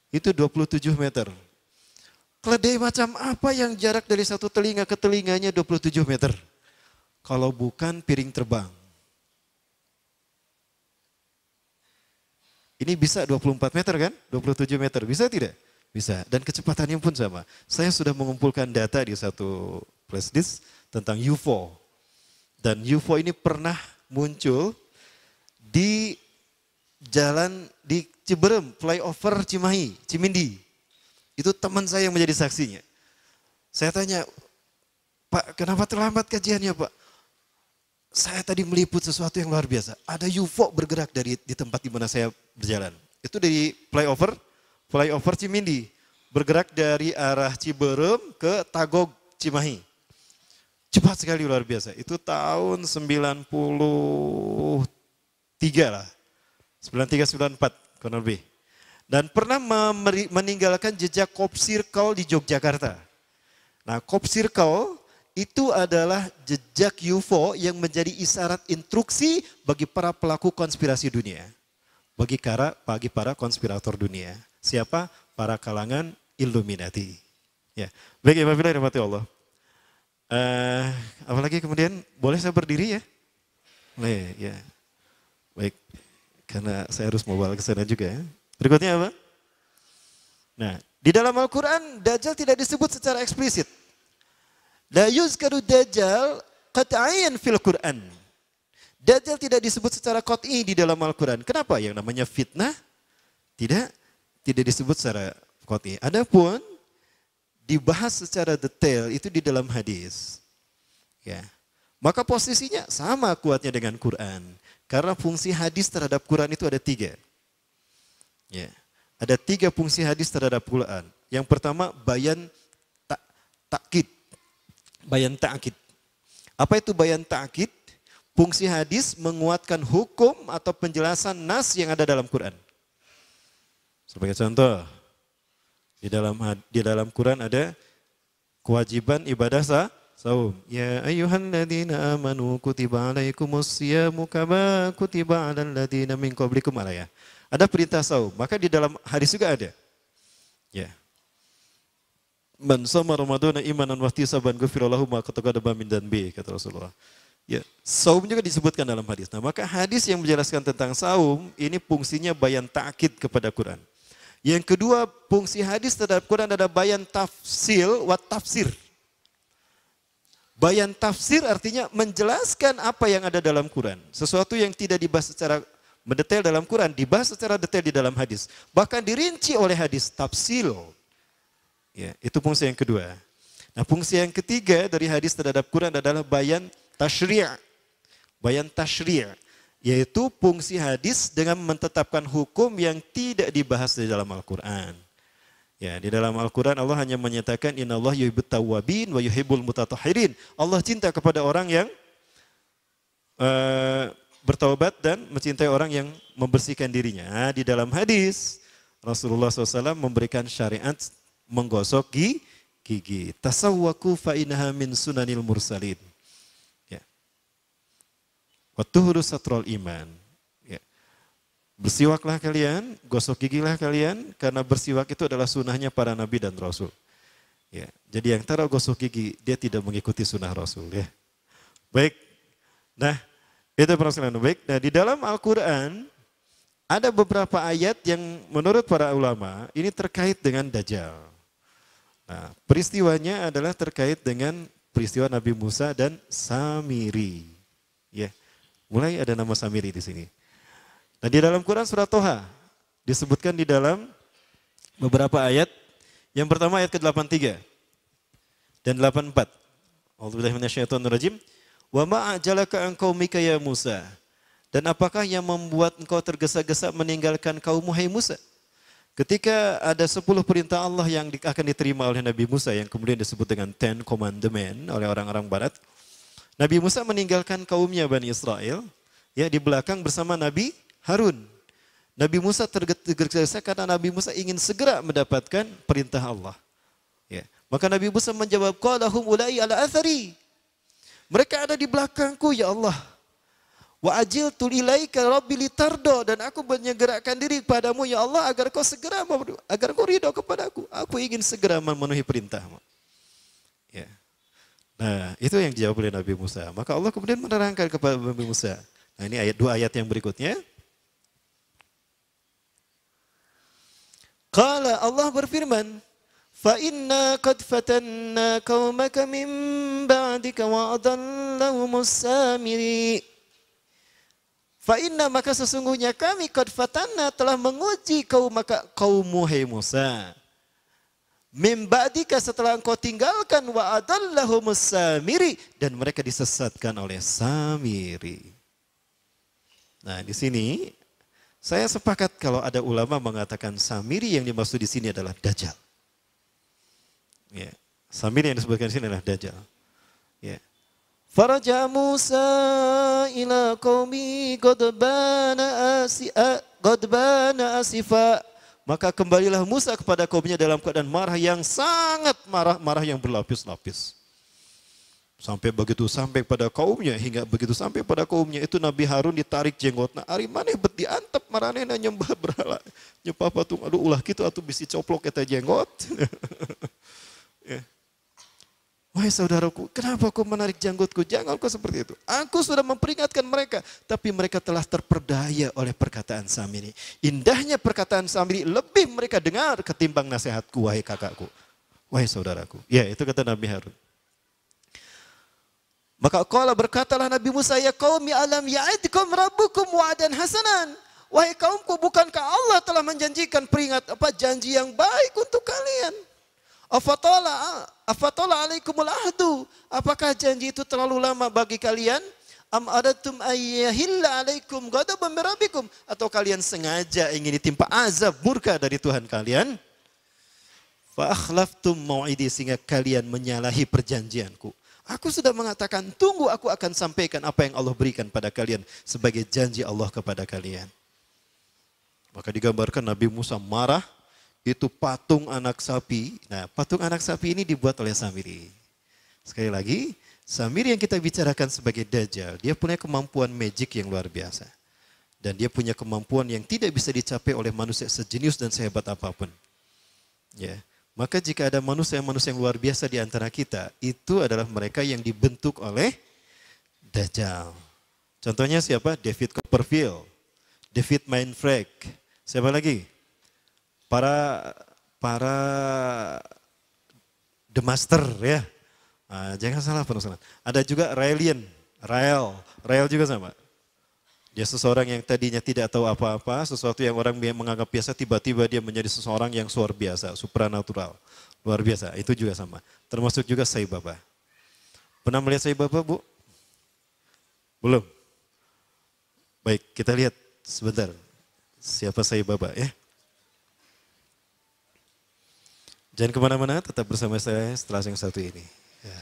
itu 27 meter. Keledai macam apa yang jarak dari satu telinga ke telinganya 27 meter? Kalau bukan piring terbang. Ini bisa 24 meter kan? 27 meter, bisa tidak? Bisa, dan kecepatannya pun sama. Saya sudah mengumpulkan data di satu flash disk tentang UFO. Dan UFO ini pernah muncul di jalan di Ciberem, flyover Cimahi, Cimindi. Itu teman saya yang menjadi saksinya. Saya tanya, Pak, kenapa terlambat kajiannya, Pak? Saya tadi meliput sesuatu yang luar biasa. Ada UFO bergerak dari di tempat di mana saya berjalan. Itu dari flyover, flyover Cimindi. Bergerak dari arah Ciberem ke Tagog Cimahi. Cepat sekali luar biasa. Itu tahun 93 lah. 93 94 kurang lebih. Dan pernah meninggalkan jejak Cop Circle di Yogyakarta. Nah, Cop Circle itu adalah jejak UFO yang menjadi isyarat instruksi bagi para pelaku konspirasi dunia. Bagi para, bagi para konspirator dunia. Siapa? Para kalangan Illuminati. Ya. Baik, Bapak Bila, Allah. Uh, eh, apalagi kemudian, boleh saya berdiri ya? Boleh, ya. Baik. Karena saya harus mobile ke sana juga ya. Berikutnya apa? Nah, di dalam Al-Quran, Dajjal tidak disebut secara eksplisit. La yuzkaru Dajjal qat'ayan fil Quran. Dajjal tidak disebut secara kot'i di dalam Al-Quran. Kenapa? Yang namanya fitnah tidak tidak disebut secara kot'i. Adapun dibahas secara detail itu di dalam hadis. Ya. Maka posisinya sama kuatnya dengan Quran. Karena fungsi hadis terhadap Quran itu ada tiga. Ya. Ada tiga fungsi hadis terhadap Quran. Yang pertama bayan takkit, Bayan takkit. Apa itu bayan takkit? Fungsi hadis menguatkan hukum atau penjelasan nas yang ada dalam Quran. Sebagai contoh, di dalam di dalam Quran ada kewajiban ibadah sah, صوم يا أيها الذين آمنوا كتب عليكم الصيام كما كتب على الذين من قبلكم على ya. Ada perintah saum, maka di dalam hadis juga ada. Ya. Man sama Ramadan imanan wahtisaban ghufirallahu ma qataqaddama min dhanbi kata Rasulullah. Ya, saum juga disebutkan dalam hadis. Nah, maka hadis yang menjelaskan tentang saum ini fungsinya bayan takid kepada Quran. Yang kedua, fungsi hadis terhadap Quran ada bayan tafsil wa tafsir. Bayan tafsir artinya menjelaskan apa yang ada dalam Quran. Sesuatu yang tidak dibahas secara mendetail dalam Quran, dibahas secara detail di dalam hadis. Bahkan dirinci oleh hadis, tafsil. Ya, itu fungsi yang kedua. Nah fungsi yang ketiga dari hadis terhadap Quran adalah bayan tashri' Bayan tashri' yaitu fungsi hadis dengan menetapkan hukum yang tidak dibahas di dalam Al-Quran. Ya, di dalam Al-Quran Allah hanya menyatakan Inna yuhibbut tawwabin wa yuhibbul mutatahhirin. Allah cinta kepada orang yang uh, bertaubat dan mencintai orang yang membersihkan dirinya. Nah, di dalam hadis Rasulullah SAW memberikan syariat menggosok gigi. Tasawwaku fa'inaha min sunanil mursalin. Ya. Watuhuru satrul iman. Bersiwaklah kalian, gosok gigilah kalian, karena bersiwak itu adalah sunnahnya para nabi dan rasul. Ya, jadi yang taruh gosok gigi, dia tidak mengikuti sunnah rasul. Ya. Baik, nah itu perasaan baik. Nah di dalam Al-Quran ada beberapa ayat yang menurut para ulama ini terkait dengan Dajjal. Nah, peristiwanya adalah terkait dengan peristiwa Nabi Musa dan Samiri. Ya, mulai ada nama Samiri di sini. Nah di dalam Quran surat Toha disebutkan di dalam beberapa ayat. Yang pertama ayat ke-83 dan 84. Alhamdulillahirrahmanirrahim. Wa ma'ajalaka engkau mika ya Musa. Dan apakah yang membuat engkau tergesa-gesa meninggalkan kaum Muhai Musa? Ketika ada 10 perintah Allah yang akan diterima oleh Nabi Musa yang kemudian disebut dengan Ten Commandment oleh orang-orang barat. Nabi Musa meninggalkan kaumnya Bani Israel ya di belakang bersama Nabi Harun. Nabi Musa tergesa-gesa karena Nabi Musa ingin segera mendapatkan perintah Allah. Ya. Maka Nabi Musa menjawab, Qalahum ulai ala athari. Mereka ada di belakangku, ya Allah. Wa ajil tul ilaika rabbi litardo. Dan aku menyegerakan diri kepadamu, ya Allah, agar kau segera, agar kau ridho kepadaku. Aku ingin segera memenuhi perintahmu. Ya. Nah, itu yang dijawab oleh Nabi Musa. Maka Allah kemudian menerangkan kepada Nabi Musa. Nah, ini ayat dua ayat yang berikutnya. Qala Allah berfirman, "Fa inna qad fatanna qaumaka min ba'dika wa adallahumus samiri." Fa inna maka sesungguhnya kami qad fatanna telah menguji kaum maka kaummu hai Musa. Min ba'dika setelah engkau tinggalkan wa adallahumus samiri dan mereka disesatkan oleh samiri. Nah, di sini saya sepakat kalau ada ulama mengatakan Samiri yang dimaksud di sini adalah Dajjal. Ya. Samiri yang disebutkan di sini adalah Dajjal. Ya. Faraja Musa ila qaumi godbana asia godbana asifa maka kembalilah Musa kepada kaumnya dalam keadaan marah yang sangat marah, marah yang berlapis-lapis. Sampai begitu sampai pada kaumnya, hingga begitu sampai pada kaumnya itu Nabi Harun ditarik jenggot jenggotnya. Ari maneh bet marane nanya nyembah berhala. Nyembah patung, aduh ulah gitu atau bisi coplok eta jenggot. ya. Wahai saudaraku, kenapa kau menarik janggutku? Jangan kau seperti itu. Aku sudah memperingatkan mereka, tapi mereka telah terperdaya oleh perkataan Samiri. Indahnya perkataan Samiri lebih mereka dengar ketimbang nasihatku, wahai kakakku. Wahai saudaraku. Ya, itu kata Nabi Harun. Maka kala berkatalah Nabi Musa, Ya kaumi alam ya'idkum rabbukum wa'adan hasanan. Wahai kaumku, bukankah Allah telah menjanjikan peringat apa janji yang baik untuk kalian? Afatola, afatola alaikumul ahdu. Apakah janji itu terlalu lama bagi kalian? Am adatum ayyahilla alaikum ghadabun mirabikum. Atau kalian sengaja ingin ditimpa azab murka dari Tuhan kalian? Fa akhlaftum mau'idi sehingga kalian menyalahi perjanjianku. Aku sudah mengatakan, tunggu aku akan sampaikan apa yang Allah berikan pada kalian sebagai janji Allah kepada kalian. Maka digambarkan Nabi Musa marah, itu patung anak sapi. Nah, patung anak sapi ini dibuat oleh Samiri. Sekali lagi, Samiri yang kita bicarakan sebagai Dajjal, dia punya kemampuan magic yang luar biasa. Dan dia punya kemampuan yang tidak bisa dicapai oleh manusia sejenius dan sehebat apapun. Ya. Maka jika ada manusia-manusia yang luar biasa di antara kita, itu adalah mereka yang dibentuk oleh Dajjal. Contohnya siapa? David Copperfield, David Mainfrek, siapa lagi? Para para The Master ya. Nah, jangan salah penulisan. Ada juga Raelian, Rael, Rael juga sama. Ya seseorang yang tadinya tidak tahu apa-apa, sesuatu yang orang menganggap biasa, tiba-tiba dia menjadi seseorang yang luar biasa, supranatural. Luar biasa, itu juga sama. Termasuk juga saya Baba. Pernah melihat saya Baba, Bu? Belum? Baik, kita lihat sebentar. Siapa saya Baba ya? Jangan kemana-mana, tetap bersama saya setelah yang satu ini. Ya.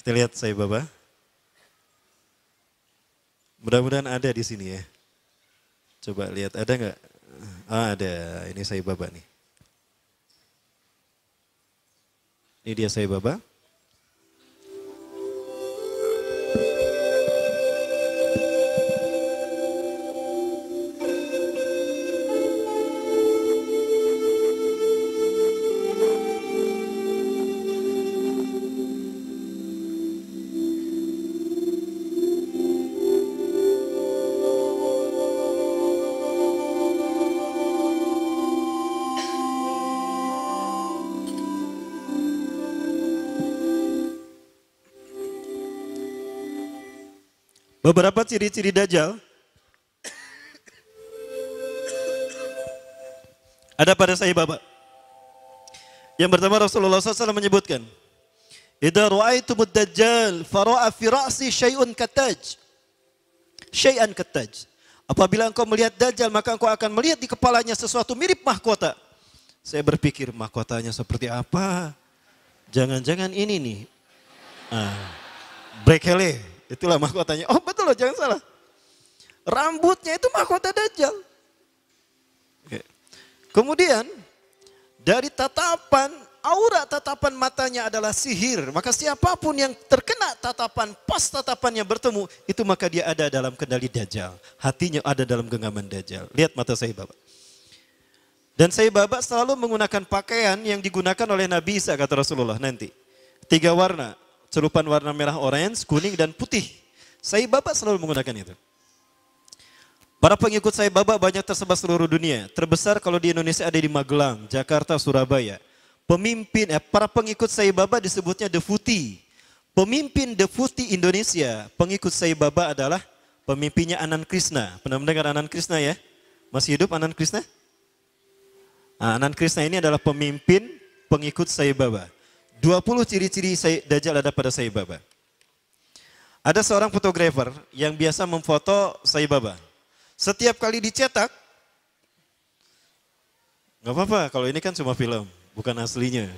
Kita lihat saya Baba. Mudah-mudahan ada di sini ya. Coba lihat, ada nggak? Ah, ada. Ini saya baba nih. Ini dia saya baba. Beberapa ciri-ciri dajjal ada pada saya Bapak. Yang pertama Rasulullah SAW menyebutkan, "Idza ra'aitumud dajjal fara'a fi ra'si syai'un kataj." Syai'an kataj. Apabila engkau melihat dajjal, maka engkau akan melihat di kepalanya sesuatu mirip mahkota. Saya berpikir mahkotanya seperti apa? Jangan-jangan ini nih. Ah, break hele. Itulah mahkotanya. Oh betul loh, jangan salah. Rambutnya itu mahkota Dajjal. Oke. Kemudian dari tatapan, aura tatapan matanya adalah sihir. Maka siapapun yang terkena tatapan, pas tatapannya bertemu, itu maka dia ada dalam kendali Dajjal. Hatinya ada dalam genggaman Dajjal. Lihat mata saya Bapak. Dan saya Bapak selalu menggunakan pakaian yang digunakan oleh Nabi Isa kata Rasulullah nanti. Tiga warna, celupan warna merah orange, kuning, dan putih. Saya Baba selalu menggunakan itu. Para pengikut saya Baba banyak tersebar seluruh dunia. Terbesar kalau di Indonesia ada di Magelang, Jakarta, Surabaya. Pemimpin, eh, para pengikut saya Baba disebutnya The Futi. Pemimpin The Futi Indonesia, pengikut saya Baba adalah pemimpinnya Anan Krishna. Pernah mendengar Anan Krishna ya? Masih hidup Anan Krishna? Nah, Anan Krishna ini adalah pemimpin pengikut saya Baba. 20 ciri-ciri Dajjal ada pada sayyid Baba. Ada seorang fotografer yang biasa memfoto Sayyid Baba. Setiap kali dicetak, nggak apa-apa kalau ini kan cuma film, bukan aslinya.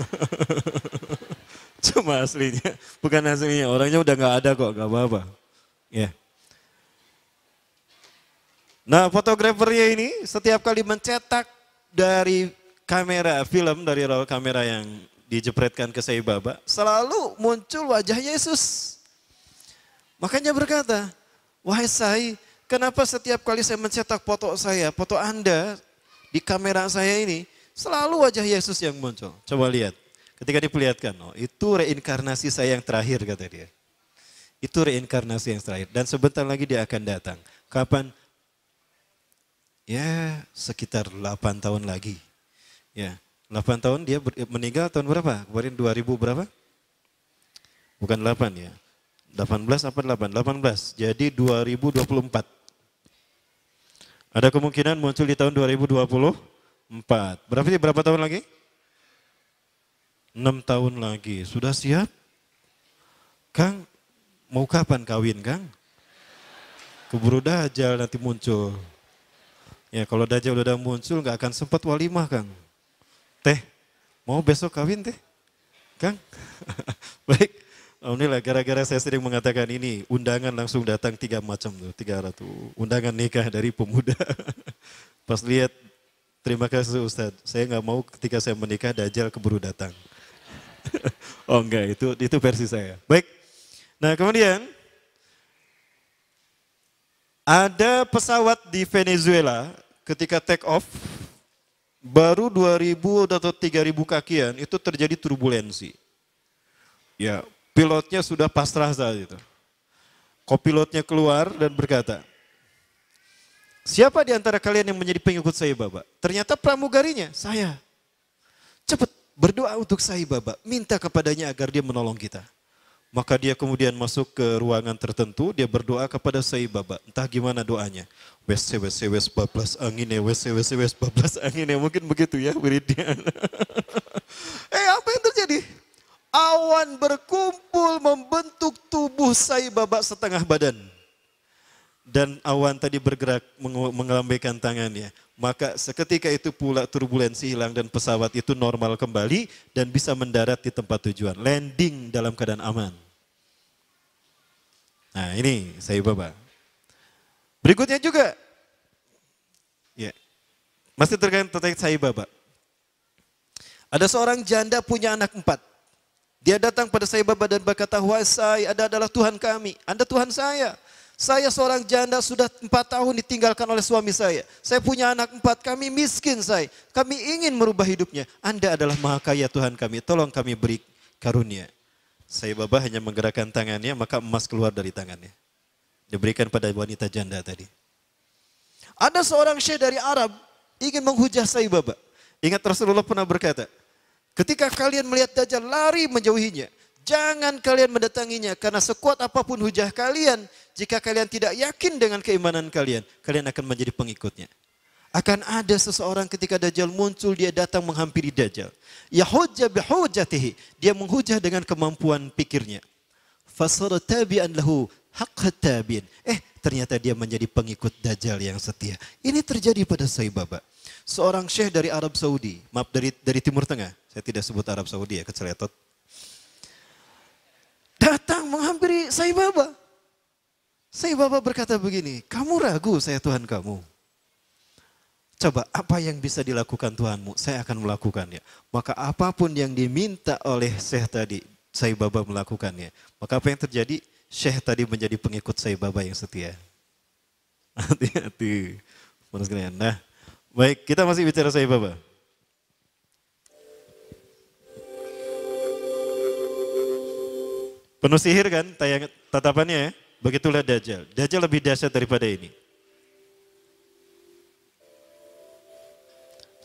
cuma aslinya, bukan aslinya. Orangnya udah nggak ada kok, nggak apa-apa. Ya. Yeah. Nah, fotografernya ini setiap kali mencetak dari kamera film dari roll kamera yang dijepretkan ke saya Baba, selalu muncul wajah Yesus. Makanya berkata, wahai saya, kenapa setiap kali saya mencetak foto saya, foto Anda di kamera saya ini, selalu wajah Yesus yang muncul. Coba lihat, ketika diperlihatkan, oh itu reinkarnasi saya yang terakhir kata dia. Itu reinkarnasi yang terakhir. Dan sebentar lagi dia akan datang. Kapan? Ya sekitar 8 tahun lagi Ya, 8 tahun dia meninggal tahun berapa? Kemarin 2000 berapa? Bukan 8 ya. 18 apa 8? 18. Jadi 2024. Ada kemungkinan muncul di tahun 2024. Berarti berapa tahun lagi? 6 tahun lagi. Sudah siap? Kang, mau kapan kawin, Kang? Keburu dajal nanti muncul. Ya, kalau dajal udah muncul nggak akan sempat walimah, Kang. Teh, mau besok kawin teh? Kang? Baik. Alhamdulillah oh, gara-gara saya sering mengatakan ini, undangan langsung datang tiga macam tuh, tiga ratu. Undangan nikah dari pemuda. Pas lihat, terima kasih Ustadz, saya nggak mau ketika saya menikah Dajjal keburu datang. oh enggak, itu itu versi saya. Baik, nah kemudian ada pesawat di Venezuela ketika take off baru 2000 atau 3000 kakian itu terjadi turbulensi. Ya, pilotnya sudah pasrah saat itu. Kopilotnya keluar dan berkata, Siapa di antara kalian yang menjadi pengikut saya Bapak? Ternyata pramugarinya, saya. Cepat berdoa untuk saya Bapak, minta kepadanya agar dia menolong kita. Maka dia kemudian masuk ke ruangan tertentu, dia berdoa kepada saya bapak, Entah gimana doanya. WC WC WC bablas angin WC WC WC bablas angin ya, mungkin begitu ya beritanya. eh apa yang terjadi? Awan berkumpul membentuk tubuh saya babak setengah badan. Dan awan tadi bergerak mengelambaikan tangannya. Maka seketika itu pula turbulensi hilang dan pesawat itu normal kembali dan bisa mendarat di tempat tujuan. Landing dalam keadaan aman. Nah ini saya bapak. Berikutnya juga, ya, masih terkait terkait saya bapak. Ada seorang janda punya anak empat. Dia datang pada saya baba dan berkata, Wahai saya, ada adalah Tuhan kami. Anda Tuhan saya. Saya seorang janda sudah empat tahun ditinggalkan oleh suami saya. Saya punya anak empat, kami miskin saya. Kami ingin merubah hidupnya. Anda adalah maha kaya Tuhan kami. Tolong kami beri karunia. Saya baba hanya menggerakkan tangannya, maka emas keluar dari tangannya diberikan pada wanita janda tadi. Ada seorang syekh dari Arab ingin menghujah saya bapak. Ingat Rasulullah pernah berkata, ketika kalian melihat Dajjal lari menjauhinya, jangan kalian mendatanginya karena sekuat apapun hujah kalian, jika kalian tidak yakin dengan keimanan kalian, kalian akan menjadi pengikutnya. Akan ada seseorang ketika Dajjal muncul, dia datang menghampiri Dajjal. ya hujah bihujatihi. Dia menghujah dengan kemampuan pikirnya. Fasara tabi'an lahu hak tabin. Eh, ternyata dia menjadi pengikut Dajjal yang setia. Ini terjadi pada saya Baba. Seorang syekh dari Arab Saudi, maaf dari dari Timur Tengah. Saya tidak sebut Arab Saudi ya, keceletot. Datang menghampiri saya Baba. Saya Baba berkata begini, kamu ragu saya Tuhan kamu. Coba apa yang bisa dilakukan Tuhanmu, saya akan melakukannya. Maka apapun yang diminta oleh Syekh tadi, saya Baba melakukannya. Maka apa yang terjadi? Syekh tadi menjadi pengikut saya Baba yang setia. Hati-hati. Nah, baik kita masih bicara saya Baba. Penuh sihir kan tayang tatapannya ya? Begitulah Dajjal. Dajjal lebih dahsyat daripada ini.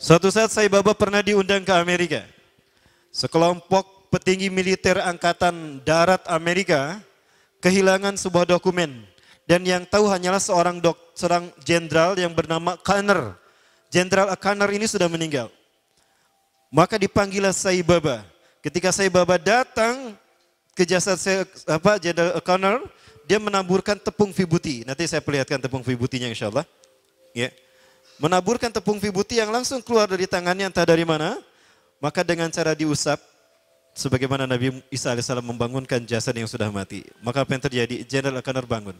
Suatu saat saya Baba pernah diundang ke Amerika. Sekelompok petinggi militer angkatan darat Amerika kehilangan sebuah dokumen dan yang tahu hanyalah seorang dok, seorang jenderal yang bernama Kanner. Jenderal Kanner ini sudah meninggal. Maka dipanggilah Sai Baba. Ketika Sai Baba datang ke jasad saya, apa Jenderal Kanner, dia menaburkan tepung fibuti. Nanti saya perlihatkan tepung fibutinya, insya Allah. Ya. Menaburkan tepung fibuti yang langsung keluar dari tangannya entah dari mana. Maka dengan cara diusap, sebagaimana Nabi Isa alaihissalam membangunkan jasad yang sudah mati. Maka apa yang terjadi? Jenderal akan terbangun.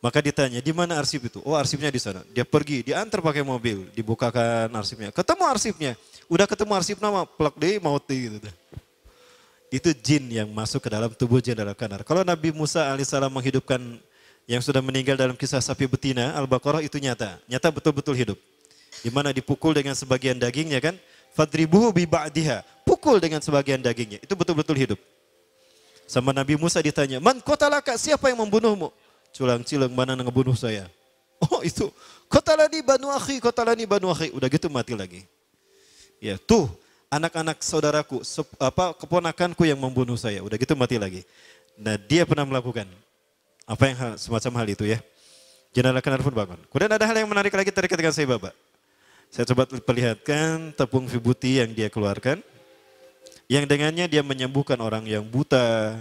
Maka ditanya, di mana arsip itu? Oh arsipnya di sana. Dia pergi, diantar pakai mobil, dibukakan arsipnya. Ketemu arsipnya. Udah ketemu arsip nama, plak deh maut gitu. Itu jin yang masuk ke dalam tubuh Jenderal Kanar. Kalau Nabi Musa alaihissalam menghidupkan yang sudah meninggal dalam kisah sapi betina, Al-Baqarah itu nyata. Nyata betul-betul hidup. Di mana dipukul dengan sebagian dagingnya kan, fadribuhu bi ba'diha. Pukul dengan sebagian dagingnya. Itu betul-betul hidup. Sama Nabi Musa ditanya, "Man kotalaka, siapa yang membunuhmu?" Culang-cilang mana yang ngebunuh saya? Oh, itu kotalani banu akhi, kotalani banu akhi. Udah gitu mati lagi. Ya, tuh anak-anak saudaraku, apa keponakanku yang membunuh saya. Udah gitu mati lagi. Nah, dia pernah melakukan apa yang hal, semacam hal itu ya. Jenala harfun bangun. Kemudian ada hal yang menarik lagi terkait dengan saya Bapak. Saya coba perlihatkan tepung vibuti yang dia keluarkan. Yang dengannya dia menyembuhkan orang yang buta,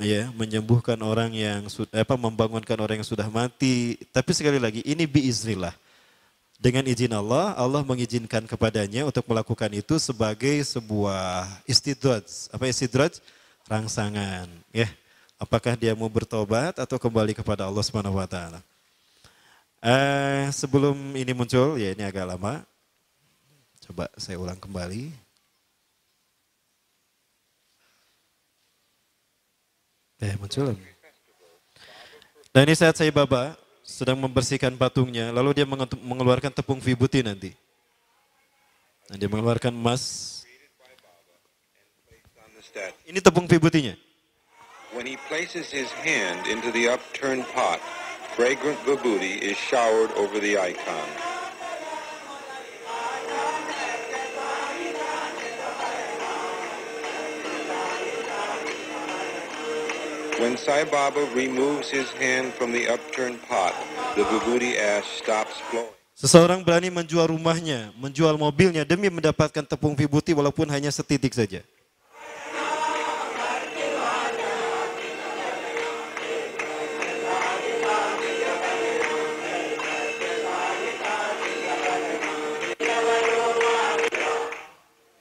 ya, menyembuhkan orang yang apa membangunkan orang yang sudah mati. Tapi sekali lagi ini biiznillah. Dengan izin Allah, Allah mengizinkan kepadanya untuk melakukan itu sebagai sebuah istidraj. Apa istidraj? Rangsangan, ya. Apakah dia mau bertobat atau kembali kepada Allah Subhanahu wa taala? Eh, sebelum ini muncul, ya ini agak lama. Coba saya ulang kembali. Eh, muncul. Nah ini saat saya baba sedang membersihkan patungnya, lalu dia mengeluarkan tepung vibuti nanti. Nah, dia mengeluarkan emas. Ini tepung vibutinya. When he places his hand into the upturned pot, fragrant vibhuti is showered over the icon. When Sai Baba removes his hand from the upturned pot, the vibhuti ash stops flowing. Seseorang berani menjual rumahnya, menjual mobilnya demi mendapatkan tepung vibhuti walaupun hanya setitik saja.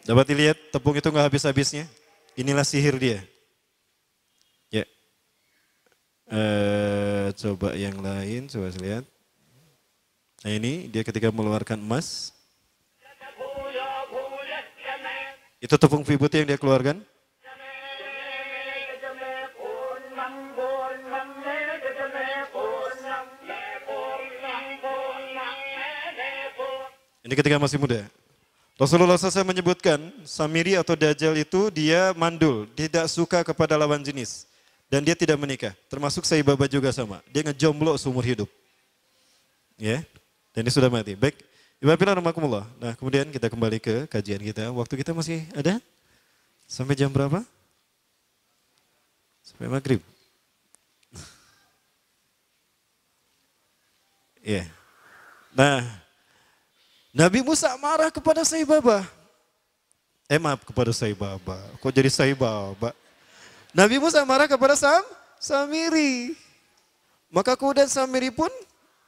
Dapat dilihat tepung itu nggak habis-habisnya. Inilah sihir dia. Ya. Eh, coba yang lain, coba lihat. Nah ini dia ketika mengeluarkan emas. Itu tepung vibut yang dia keluarkan. Ini ketika masih muda. Rasulullah SAW menyebutkan Samiri atau Dajjal itu dia mandul, tidak suka kepada lawan jenis. Dan dia tidak menikah, termasuk saya baba juga sama. Dia ngejomblo seumur hidup. Ya, dan dia sudah mati. Baik, Ibadillah Rahmatullah. Nah kemudian kita kembali ke kajian kita. Waktu kita masih ada? Sampai jam berapa? Sampai maghrib. Ya. Yeah. Nah, Nabi Musa marah kepada Saibaba. Eh maaf kepada Saibaba. Kok jadi Saibaba? Nabi Musa marah kepada Sam, Samiri. Maka kemudian Samiri pun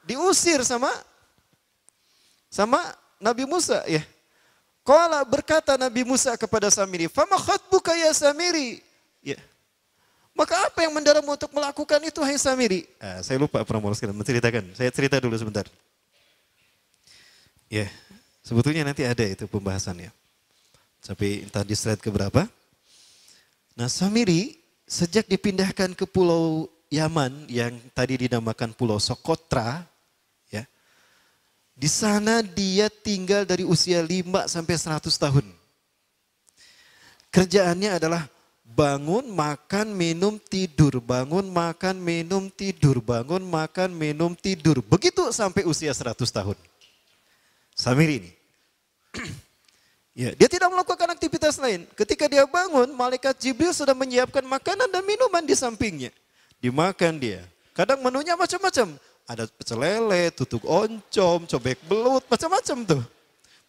diusir sama sama Nabi Musa ya. Kala berkata Nabi Musa kepada Samiri, "Fama khatbuka ya Samiri?" Ya. Maka apa yang mendorongmu untuk melakukan itu hai Samiri? Ah, saya lupa pernah menceritakan. Saya cerita dulu sebentar. Ya, yeah. sebetulnya nanti ada itu pembahasannya. Tapi entah di slide keberapa. Nah Samiri sejak dipindahkan ke pulau Yaman yang tadi dinamakan pulau Sokotra. ya Di sana dia tinggal dari usia 5 sampai 100 tahun. Kerjaannya adalah bangun, makan, minum, tidur. Bangun, makan, minum, tidur. Bangun, makan, minum, tidur. Begitu sampai usia 100 tahun. Samir ini. ya, dia tidak melakukan aktivitas lain. Ketika dia bangun, malaikat Jibril sudah menyiapkan makanan dan minuman di sampingnya. Dimakan dia. Kadang menunya macam-macam. Ada pecel lele, tutuk oncom, cobek belut, macam-macam tuh.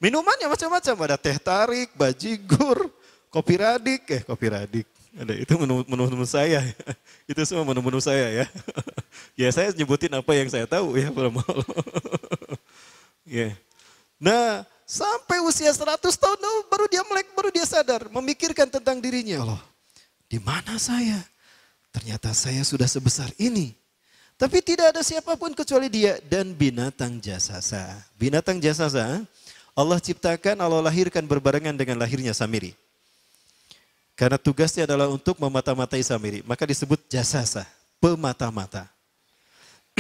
Minumannya macam-macam, ada teh tarik, bajigur, kopi radik, eh kopi radik. Ada itu menu-menu saya. itu semua menu-menu saya ya. ya saya nyebutin apa yang saya tahu ya, Ya. Nah, sampai usia 100 tahun nah, baru dia melek, baru dia sadar, memikirkan tentang dirinya. Allah di mana saya? Ternyata saya sudah sebesar ini. Tapi tidak ada siapapun kecuali dia dan binatang jasasa. Binatang jasasa eh? Allah ciptakan, Allah lahirkan berbarengan dengan lahirnya Samiri. Karena tugasnya adalah untuk memata-matai Samiri. Maka disebut jasasa, pemata-mata.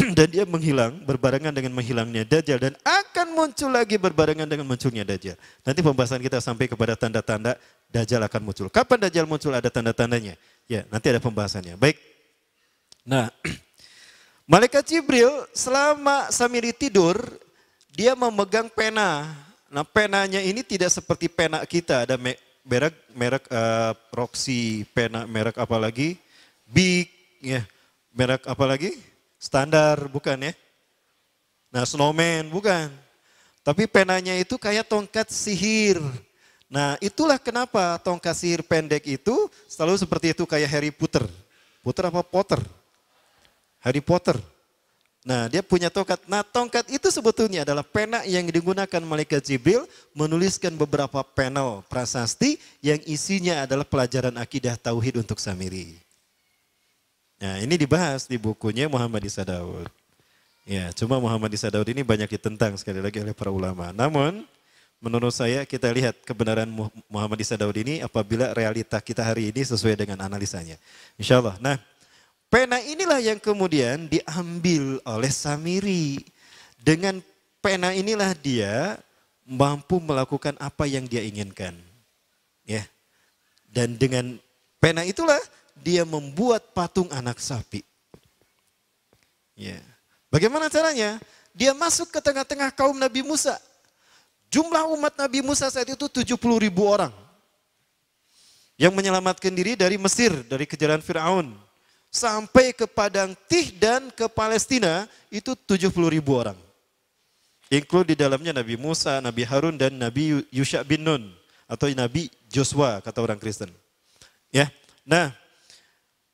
dan dia menghilang berbarengan dengan menghilangnya Dajjal dan akan muncul lagi berbarengan dengan munculnya Dajjal. Nanti pembahasan kita sampai kepada tanda-tanda Dajjal akan muncul. Kapan Dajjal muncul ada tanda-tandanya? Ya, nanti ada pembahasannya. Baik. Nah, Malaikat Jibril selama Samiri tidur, dia memegang pena. Nah, penanya ini tidak seperti pena kita, ada merek merek uh, eh, Roxy, pena merek apalagi Big, ya. Merek apalagi. lagi? standar, bukan ya? Nah, snowman, bukan. Tapi penanya itu kayak tongkat sihir. Nah, itulah kenapa tongkat sihir pendek itu selalu seperti itu kayak Harry Potter. Potter apa Potter? Harry Potter. Nah, dia punya tongkat. Nah, tongkat itu sebetulnya adalah pena yang digunakan malaikat Jibril menuliskan beberapa panel prasasti yang isinya adalah pelajaran akidah tauhid untuk Samiri. Nah, ini dibahas di bukunya Muhammad Isa Daud. Ya, cuma Muhammad Isa Daud ini banyak ditentang sekali lagi oleh para ulama. Namun, menurut saya kita lihat kebenaran Muhammad Isa Daud ini apabila realita kita hari ini sesuai dengan analisanya. Insya Allah. Nah, pena inilah yang kemudian diambil oleh Samiri. Dengan pena inilah dia mampu melakukan apa yang dia inginkan. Ya. Dan dengan pena itulah dia membuat patung anak sapi. Ya. Bagaimana caranya? Dia masuk ke tengah-tengah kaum Nabi Musa. Jumlah umat Nabi Musa saat itu 70 ribu orang. Yang menyelamatkan diri dari Mesir, dari kejaran Fir'aun. Sampai ke Padang Tih dan ke Palestina itu 70 ribu orang. Include di dalamnya Nabi Musa, Nabi Harun, dan Nabi Yusha bin Nun. Atau Nabi Joshua, kata orang Kristen. Ya, Nah,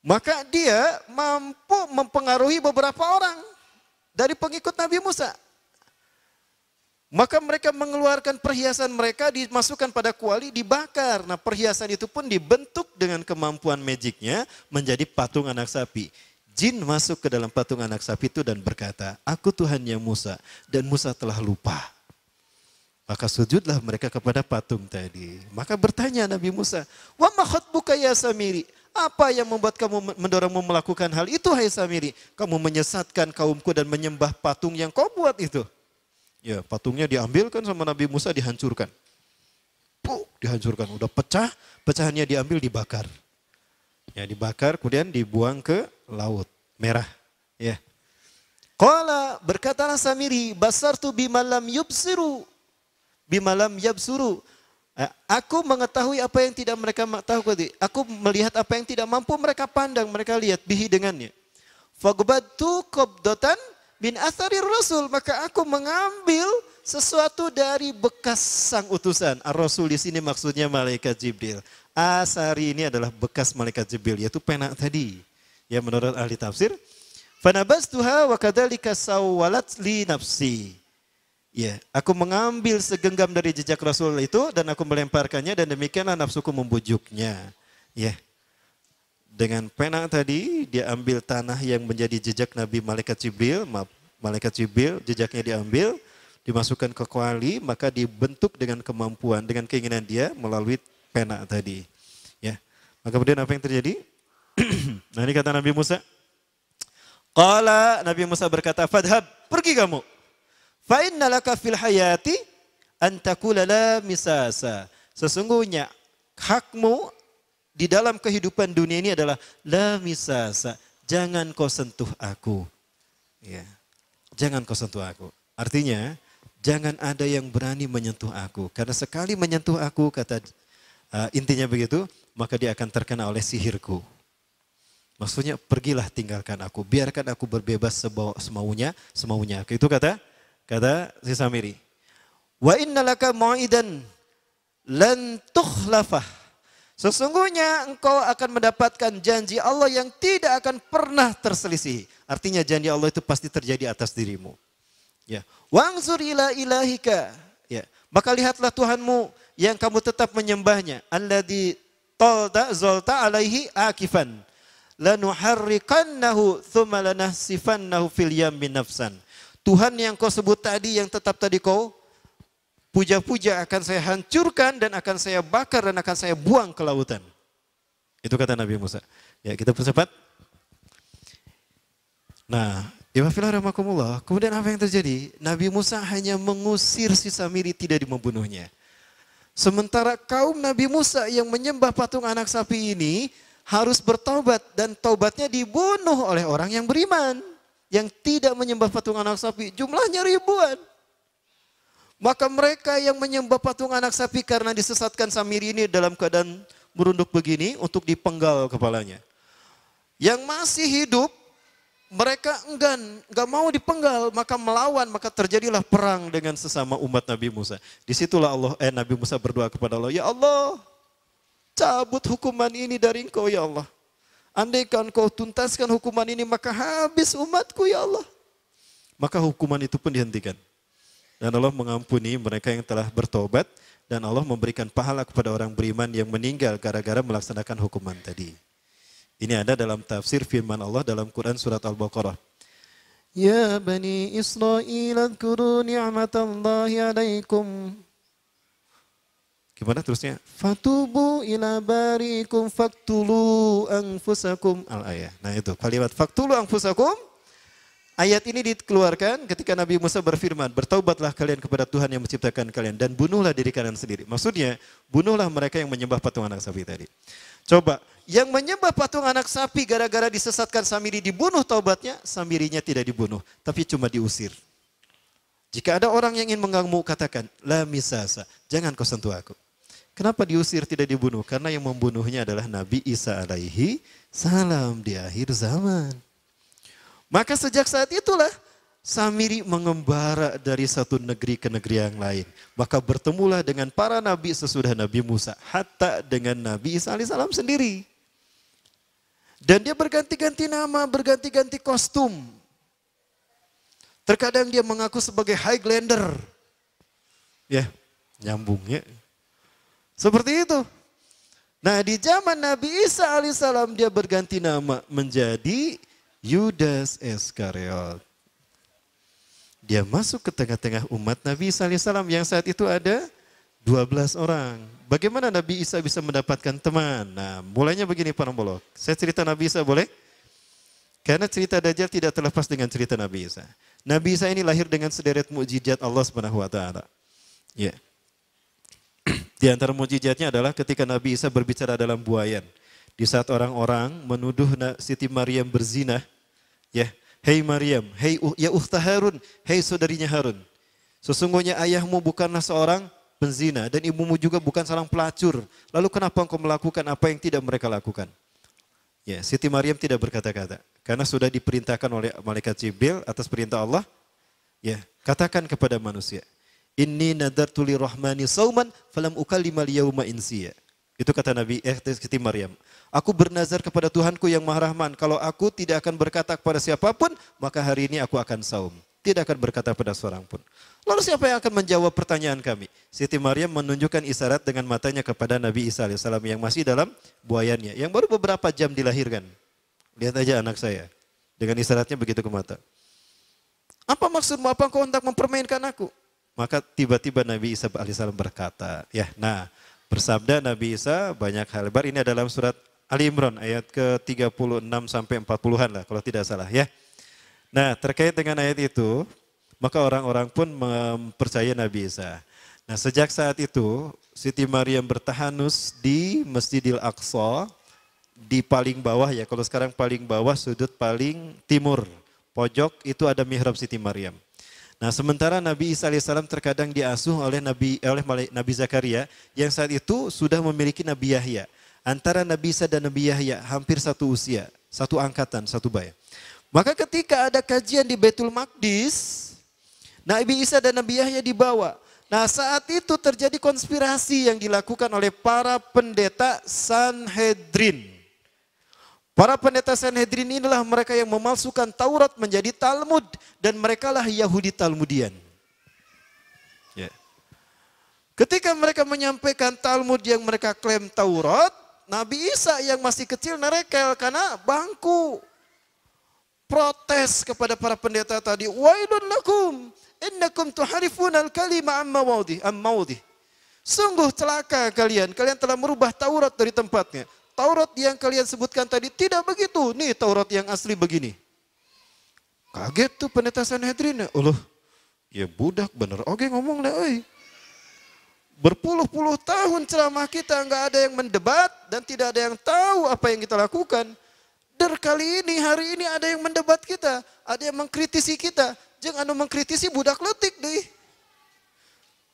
maka dia mampu mempengaruhi beberapa orang dari pengikut Nabi Musa. Maka mereka mengeluarkan perhiasan mereka, dimasukkan pada kuali, dibakar. Nah perhiasan itu pun dibentuk dengan kemampuan magicnya menjadi patung anak sapi. Jin masuk ke dalam patung anak sapi itu dan berkata, Aku Tuhannya Musa dan Musa telah lupa. Maka sujudlah mereka kepada patung tadi. Maka bertanya Nabi Musa, Wa buka ya Samiri, apa yang membuat kamu mendorongmu melakukan hal itu hai Samiri? Kamu menyesatkan kaumku dan menyembah patung yang kau buat itu. Ya patungnya diambilkan sama Nabi Musa dihancurkan. Puh, dihancurkan, udah pecah, pecahannya diambil dibakar. Ya dibakar kemudian dibuang ke laut merah. Ya. Qala berkatalah Samiri basar tu bimalam yubsiru bimalam yabsuru Eh, aku mengetahui apa yang tidak mereka tahu. Aku melihat apa yang tidak mampu mereka pandang, mereka lihat bihi dengannya. Fagbatu qabdatan bin asari rasul, maka aku mengambil sesuatu dari bekas sang utusan. rasul di sini maksudnya malaikat Jibril. Asari ini adalah bekas malaikat Jibril, yaitu pena tadi. Ya menurut ahli tafsir, fanabastuha wa kadzalika sawwalat li nafsi. Ya, aku mengambil segenggam dari jejak Rasul itu dan aku melemparkannya dan demikianlah nafsuku membujuknya. Ya. Dengan pena tadi dia ambil tanah yang menjadi jejak Nabi Malaikat Jibril, maaf, Malaikat Jibril jejaknya diambil, dimasukkan ke kuali, maka dibentuk dengan kemampuan, dengan keinginan dia melalui pena tadi. Ya. Maka kemudian apa yang terjadi? nah ini kata Nabi Musa. Qala Nabi Musa berkata, "Fadhab, pergi kamu." Fa innalaka fil hayati antakula la misasa. Sesungguhnya hakmu di dalam kehidupan dunia ini adalah la misasa. Jangan kau sentuh aku. Ya. Jangan kau sentuh aku. Artinya, jangan ada yang berani menyentuh aku. Karena sekali menyentuh aku, kata uh, intinya begitu, maka dia akan terkena oleh sihirku. Maksudnya pergilah tinggalkan aku, biarkan aku berbebas semaunya, semaunya. Itu kata Kata si Samiri. Wa innalaka mu'idan lan tukhlafah. Sesungguhnya engkau akan mendapatkan janji Allah yang tidak akan pernah terselisih. Artinya janji Allah itu pasti terjadi atas dirimu. Ya. Wangzur ila ilahika. Ya. Maka lihatlah Tuhanmu yang kamu tetap menyembahnya. Alladhi tolda zolta alaihi akifan. Lanuharrikannahu thumma lanahsifannahu fil yammin nafsan. Tuhan yang kau sebut tadi, yang tetap tadi kau puja-puja akan saya hancurkan dan akan saya bakar dan akan saya buang ke lautan. Itu kata Nabi Musa. Ya, kita percepat. Nah, Ibafilah rahmakumullah. Kemudian apa yang terjadi? Nabi Musa hanya mengusir si Samiri tidak membunuhnya. Sementara kaum Nabi Musa yang menyembah patung anak sapi ini harus bertobat dan tobatnya dibunuh oleh orang yang beriman yang tidak menyembah patung anak sapi jumlahnya ribuan. Maka mereka yang menyembah patung anak sapi karena disesatkan samir ini dalam keadaan merunduk begini untuk dipenggal kepalanya. Yang masih hidup mereka enggan, enggak mau dipenggal, maka melawan, maka terjadilah perang dengan sesama umat Nabi Musa. Disitulah Allah, eh Nabi Musa berdoa kepada Allah, Ya Allah, cabut hukuman ini dari engkau ya Allah. Andaikan kau tuntaskan hukuman ini maka habis umatku ya Allah. Maka hukuman itu pun dihentikan. Dan Allah mengampuni mereka yang telah bertobat dan Allah memberikan pahala kepada orang beriman yang meninggal gara-gara melaksanakan hukuman tadi. Ini ada dalam tafsir firman Allah dalam Quran surat Al-Baqarah. Ya Bani Israel, kuru ya الله عليكم Gimana terusnya? Fatubu ila barikum faktulu angfusakum al ayat Nah itu kalimat faktulu angfusakum. Ayat ini dikeluarkan ketika Nabi Musa berfirman, bertaubatlah kalian kepada Tuhan yang menciptakan kalian dan bunuhlah diri kalian sendiri. Maksudnya, bunuhlah mereka yang menyembah patung anak sapi tadi. Coba, yang menyembah patung anak sapi gara-gara disesatkan Samiri dibunuh taubatnya, Samirinya tidak dibunuh, tapi cuma diusir. Jika ada orang yang ingin mengganggu, katakan, la misasa, jangan kau sentuh aku. Kenapa diusir tidak dibunuh? Karena yang membunuhnya adalah Nabi Isa alaihi salam di akhir zaman. Maka sejak saat itulah Samiri mengembara dari satu negeri ke negeri yang lain. Maka bertemulah dengan para nabi sesudah Nabi Musa. Hatta dengan Nabi Isa alaihi salam sendiri. Dan dia berganti-ganti nama, berganti-ganti kostum. Terkadang dia mengaku sebagai Highlander. Ya, nyambungnya. Seperti itu. Nah di zaman Nabi Isa alaihissalam dia berganti nama menjadi Yudas Iskariot. Dia masuk ke tengah-tengah umat Nabi Isa alaihissalam yang saat itu ada 12 orang. Bagaimana Nabi Isa bisa mendapatkan teman? Nah mulainya begini Pak Nombolok. Saya cerita Nabi Isa boleh? Karena cerita Dajjal tidak terlepas dengan cerita Nabi Isa. Nabi Isa ini lahir dengan sederet mukjizat Allah Subhanahu wa Ya. Di antara mujizatnya adalah ketika Nabi Isa berbicara dalam buayan. Di saat orang-orang menuduh Siti Maryam berzina, ya, Hei Maryam, hei ya ukhta Harun, hei saudarinya Harun. Sesungguhnya ayahmu bukanlah seorang penzina dan ibumu juga bukan seorang pelacur. Lalu kenapa engkau melakukan apa yang tidak mereka lakukan? Ya, Siti Maryam tidak berkata-kata karena sudah diperintahkan oleh malaikat Jibril atas perintah Allah. Ya, katakan kepada manusia. Inni nadartu li rahmani sauman falam ukalimal yauma insiya. Itu kata Nabi eh Siti Maryam. Aku bernazar kepada Tuhanku yang Maha Rahman, kalau aku tidak akan berkata kepada siapapun, maka hari ini aku akan saum. Tidak akan berkata pada seorang pun. Lalu siapa yang akan menjawab pertanyaan kami? Siti Maryam menunjukkan isyarat dengan matanya kepada Nabi Isa alaihissalam yang masih dalam buayanya yang baru beberapa jam dilahirkan. Lihat aja anak saya. Dengan isyaratnya begitu ke mata. Apa maksudmu? Apa kau hendak mempermainkan aku? Maka tiba-tiba Nabi Isa alaihissalam berkata, ya, nah bersabda Nabi Isa banyak hal lebar. Ini adalah surat Ali Imran ayat ke-36 sampai 40-an lah kalau tidak salah ya. Nah terkait dengan ayat itu, maka orang-orang pun mempercayai Nabi Isa. Nah sejak saat itu Siti Maryam bertahanus di Masjidil Aqsa di paling bawah ya. Kalau sekarang paling bawah sudut paling timur. Pojok itu ada mihrab Siti Maryam. Nah, sementara Nabi Isa alaihissalam terkadang diasuh oleh Nabi oleh Nabi Zakaria yang saat itu sudah memiliki Nabi Yahya. Antara Nabi Isa dan Nabi Yahya hampir satu usia, satu angkatan, satu bayi. Maka ketika ada kajian di Betul Maqdis, Nabi Isa dan Nabi Yahya dibawa. Nah, saat itu terjadi konspirasi yang dilakukan oleh para pendeta Sanhedrin. Para pendeta Sanhedrin inilah mereka yang memalsukan Taurat menjadi Talmud dan merekalah Yahudi Talmudian. Yeah. Ketika mereka menyampaikan Talmud yang mereka klaim Taurat, Nabi Isa yang masih kecil nerekel karena bangku protes kepada para pendeta tadi. Wailun lakum innakum tuharifun al-kalima amma wawdi, amma wawdi. Sungguh celaka kalian, kalian telah merubah Taurat dari tempatnya. Taurat yang kalian sebutkan tadi tidak begitu. Nih Taurat yang asli begini. Kaget tuh pendeta Sanhedrin. Allah, ya. ya budak bener. Oke ngomong lah, oi. Berpuluh-puluh tahun ceramah kita nggak ada yang mendebat dan tidak ada yang tahu apa yang kita lakukan. Dan kali ini, hari ini ada yang mendebat kita, ada yang mengkritisi kita. Jangan anu mengkritisi budak letik deh.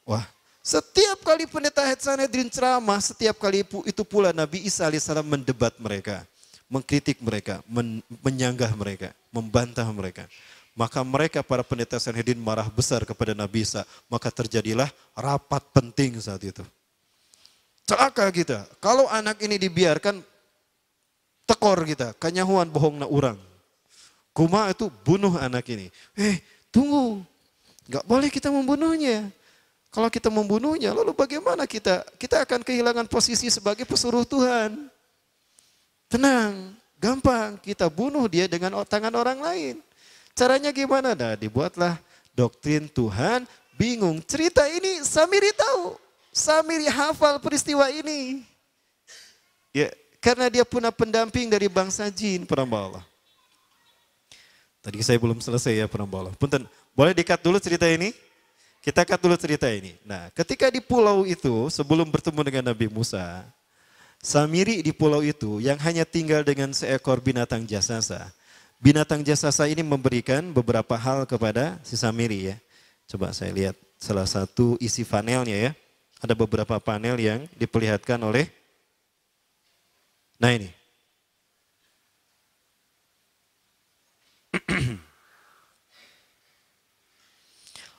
Wah, setiap kali pendeta Sanhedrin ceramah, setiap kali itu pula Nabi Isa alaihissalam mendebat mereka, mengkritik mereka, men menyanggah mereka, membantah mereka. Maka mereka para pendeta Sanhedrin marah besar kepada Nabi Isa, maka terjadilah rapat penting saat itu. Celaka kita, kalau anak ini dibiarkan tekor kita, Kenyahuan bohong na orang. Kuma itu bunuh anak ini. Eh, tunggu, Gak boleh kita membunuhnya kalau kita membunuhnya, lalu bagaimana kita? Kita akan kehilangan posisi sebagai pesuruh Tuhan. Tenang, gampang. Kita bunuh dia dengan tangan orang lain. Caranya gimana? Nah, dibuatlah doktrin Tuhan bingung. Cerita ini Samiri tahu. Samiri hafal peristiwa ini. Ya, karena dia punya pendamping dari bangsa jin, perambah Allah. Tadi saya belum selesai ya perambah Allah. Punten, boleh dikat dulu cerita ini? Kita akan dulu cerita ini. Nah, ketika di pulau itu sebelum bertemu dengan Nabi Musa, Samiri di pulau itu yang hanya tinggal dengan seekor binatang jasasa. Binatang jasasa ini memberikan beberapa hal kepada si Samiri ya. Coba saya lihat salah satu isi panelnya ya. Ada beberapa panel yang diperlihatkan oleh Nah ini.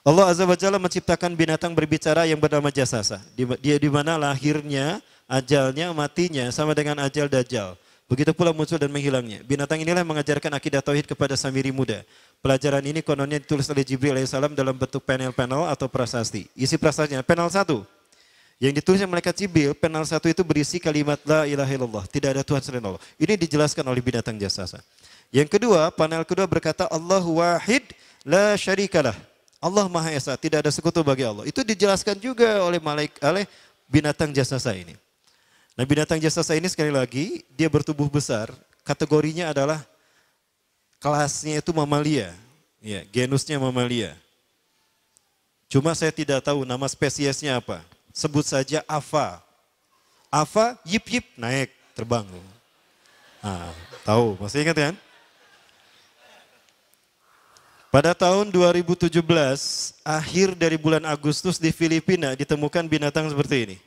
Allah Azza wa Jalla menciptakan binatang berbicara yang bernama jasasa. Dia di mana lahirnya, ajalnya, matinya sama dengan ajal dajjal. Begitu pula muncul dan menghilangnya. Binatang inilah yang mengajarkan akidah tauhid kepada Samiri muda. Pelajaran ini kononnya ditulis oleh Jibril alaihissalam dalam bentuk panel-panel atau prasasti. Isi prasastinya, panel satu. Yang ditulis oleh malaikat Jibril, panel satu itu berisi kalimat la ilaha illallah, tidak ada Tuhan selain Allah. Ini dijelaskan oleh binatang jasasa. Yang kedua, panel kedua berkata Allah wahid la syarikalah. Allah Maha Esa, tidak ada sekutu bagi Allah. Itu dijelaskan juga oleh malaik oleh binatang jasasa ini. Nah, binatang jasasa ini sekali lagi dia bertubuh besar, kategorinya adalah kelasnya itu mamalia. Ya, genusnya mamalia. Cuma saya tidak tahu nama spesiesnya apa. Sebut saja Ava. Ava yip yip naik terbang. Nah, tahu, masih ingat kan? Pada tahun 2017, akhir dari bulan Agustus di Filipina ditemukan binatang seperti ini.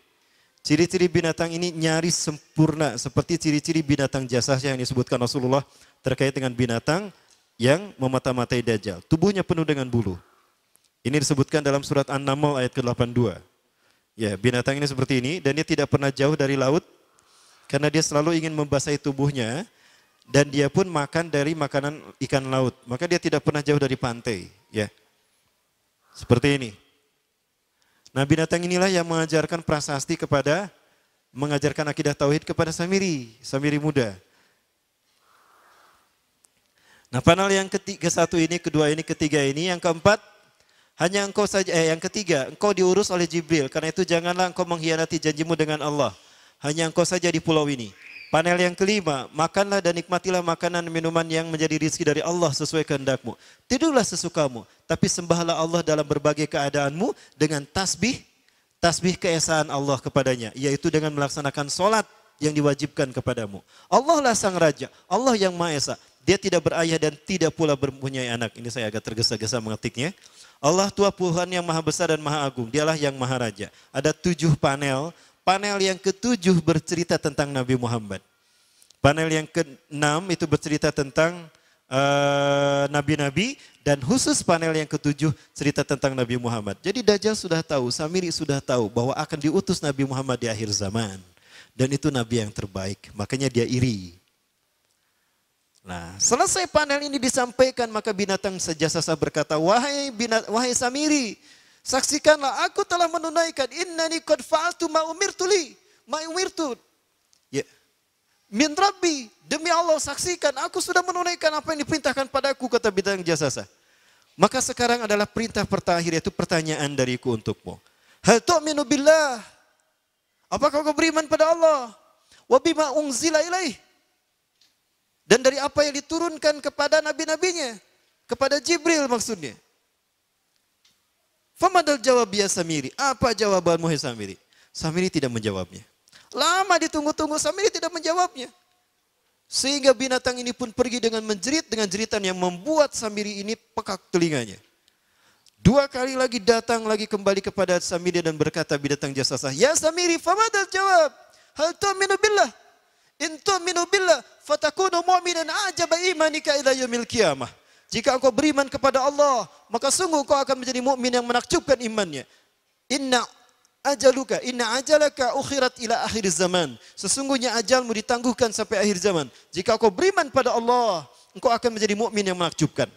Ciri-ciri binatang ini nyaris sempurna seperti ciri-ciri binatang jasa yang disebutkan Rasulullah terkait dengan binatang yang memata-matai Dajjal. Tubuhnya penuh dengan bulu. Ini disebutkan dalam surat An-Naml ayat ke-82. Ya, binatang ini seperti ini dan dia tidak pernah jauh dari laut karena dia selalu ingin membasahi tubuhnya dan dia pun makan dari makanan ikan laut. Maka dia tidak pernah jauh dari pantai, ya. Seperti ini. Nabi binatang inilah yang mengajarkan prasasti kepada mengajarkan akidah tauhid kepada Samiri, Samiri muda. Nah, panel yang ketiga satu ini, kedua ini, ketiga ini, yang keempat hanya engkau saja eh yang ketiga, engkau diurus oleh Jibril. Karena itu janganlah engkau mengkhianati janjimu dengan Allah. Hanya engkau saja di pulau ini. Panel yang kelima, makanlah dan nikmatilah makanan minuman yang menjadi rizki dari Allah sesuai kehendakmu. Tidurlah sesukamu, tapi sembahlah Allah dalam berbagai keadaanmu dengan tasbih, tasbih keesaan Allah kepadanya, yaitu dengan melaksanakan solat yang diwajibkan kepadamu. Allah lah sang raja, Allah yang maha esa. Dia tidak berayah dan tidak pula mempunyai anak. Ini saya agak tergesa-gesa mengetiknya. Allah tua Tuhan yang maha besar dan maha agung, dialah yang maha raja. Ada tujuh panel Panel yang ketujuh bercerita tentang Nabi Muhammad. Panel yang keenam itu bercerita tentang eh, nabi-nabi uh, dan khusus panel yang ketujuh cerita tentang Nabi Muhammad. Jadi Dajjal sudah tahu, Samiri sudah tahu bahwa akan diutus Nabi Muhammad di akhir zaman. Dan itu nabi yang terbaik, makanya dia iri. Nah, selesai panel ini disampaikan maka binatang sejasasa berkata, "Wahai binat, wahai Samiri, Saksikanlah, aku telah menunaikan. Innani qad fa'altu ma umirtu li. Ma umirtu. Ya. Min Rabbi, demi Allah saksikan, aku sudah menunaikan apa yang diperintahkan padaku, kata bidang jasasa. Maka sekarang adalah perintah pertahir, yaitu pertanyaan dariku untukmu. Hal tu'minu billah. Apakah kau beriman pada Allah? Wa unzila ilaih. Dan dari apa yang diturunkan kepada nabi-nabinya. Kepada Jibril maksudnya. Famadal jawab dia ya Samiri. Apa jawabanmu hai Samiri? Samiri tidak menjawabnya. Lama ditunggu-tunggu Samiri tidak menjawabnya. Sehingga binatang ini pun pergi dengan menjerit dengan jeritan yang membuat Samiri ini pekak telinganya. Dua kali lagi datang lagi kembali kepada Samiri dan berkata binatang jasasah, "Ya Samiri, famadal jawab? Hal tu'minu billah? In tu'minu billah fatakunu mu'minan ajaba imanika ila yaumil jika engkau beriman kepada Allah, maka sungguh kau akan menjadi mukmin yang menakjubkan imannya. Inna ajaluka, inna ajalaka ukhirat ila akhir zaman. Sesungguhnya ajalmu ditangguhkan sampai akhir zaman. Jika kau beriman pada Allah, engkau akan menjadi mukmin yang menakjubkan.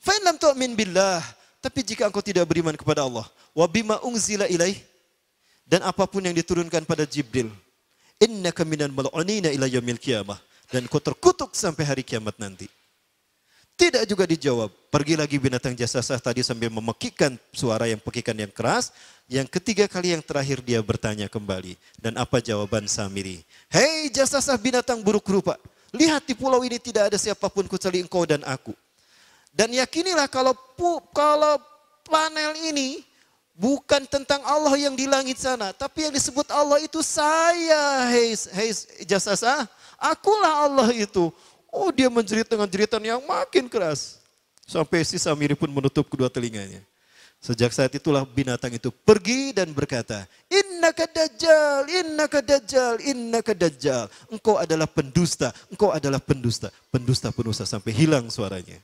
Fa in lam tu'min billah, tapi jika engkau tidak beriman kepada Allah, wa bima unzila ilaih dan apapun yang diturunkan pada Jibril, inna kaminan mal'unina ila yaumil qiyamah dan kau terkutuk sampai hari kiamat nanti. Tidak juga dijawab. Pergi lagi binatang jasasah tadi sambil memekikan suara yang pekikan yang keras. Yang ketiga kali yang terakhir dia bertanya kembali. Dan apa jawaban Samiri? Hei jasasah binatang buruk rupa. Lihat di pulau ini tidak ada siapapun kecuali engkau dan aku. Dan yakinilah kalau pu, kalau panel ini bukan tentang Allah yang di langit sana, tapi yang disebut Allah itu saya, hei, hei jasasa, akulah Allah itu. Oh dia menjerit dengan jeritan yang makin keras. Sampai si Samiri pun menutup kedua telinganya. Sejak saat itulah binatang itu pergi dan berkata, Inna dajjal, inna dajjal, inna dajjal. Engkau adalah pendusta, engkau adalah pendusta. Pendusta penusa sampai hilang suaranya.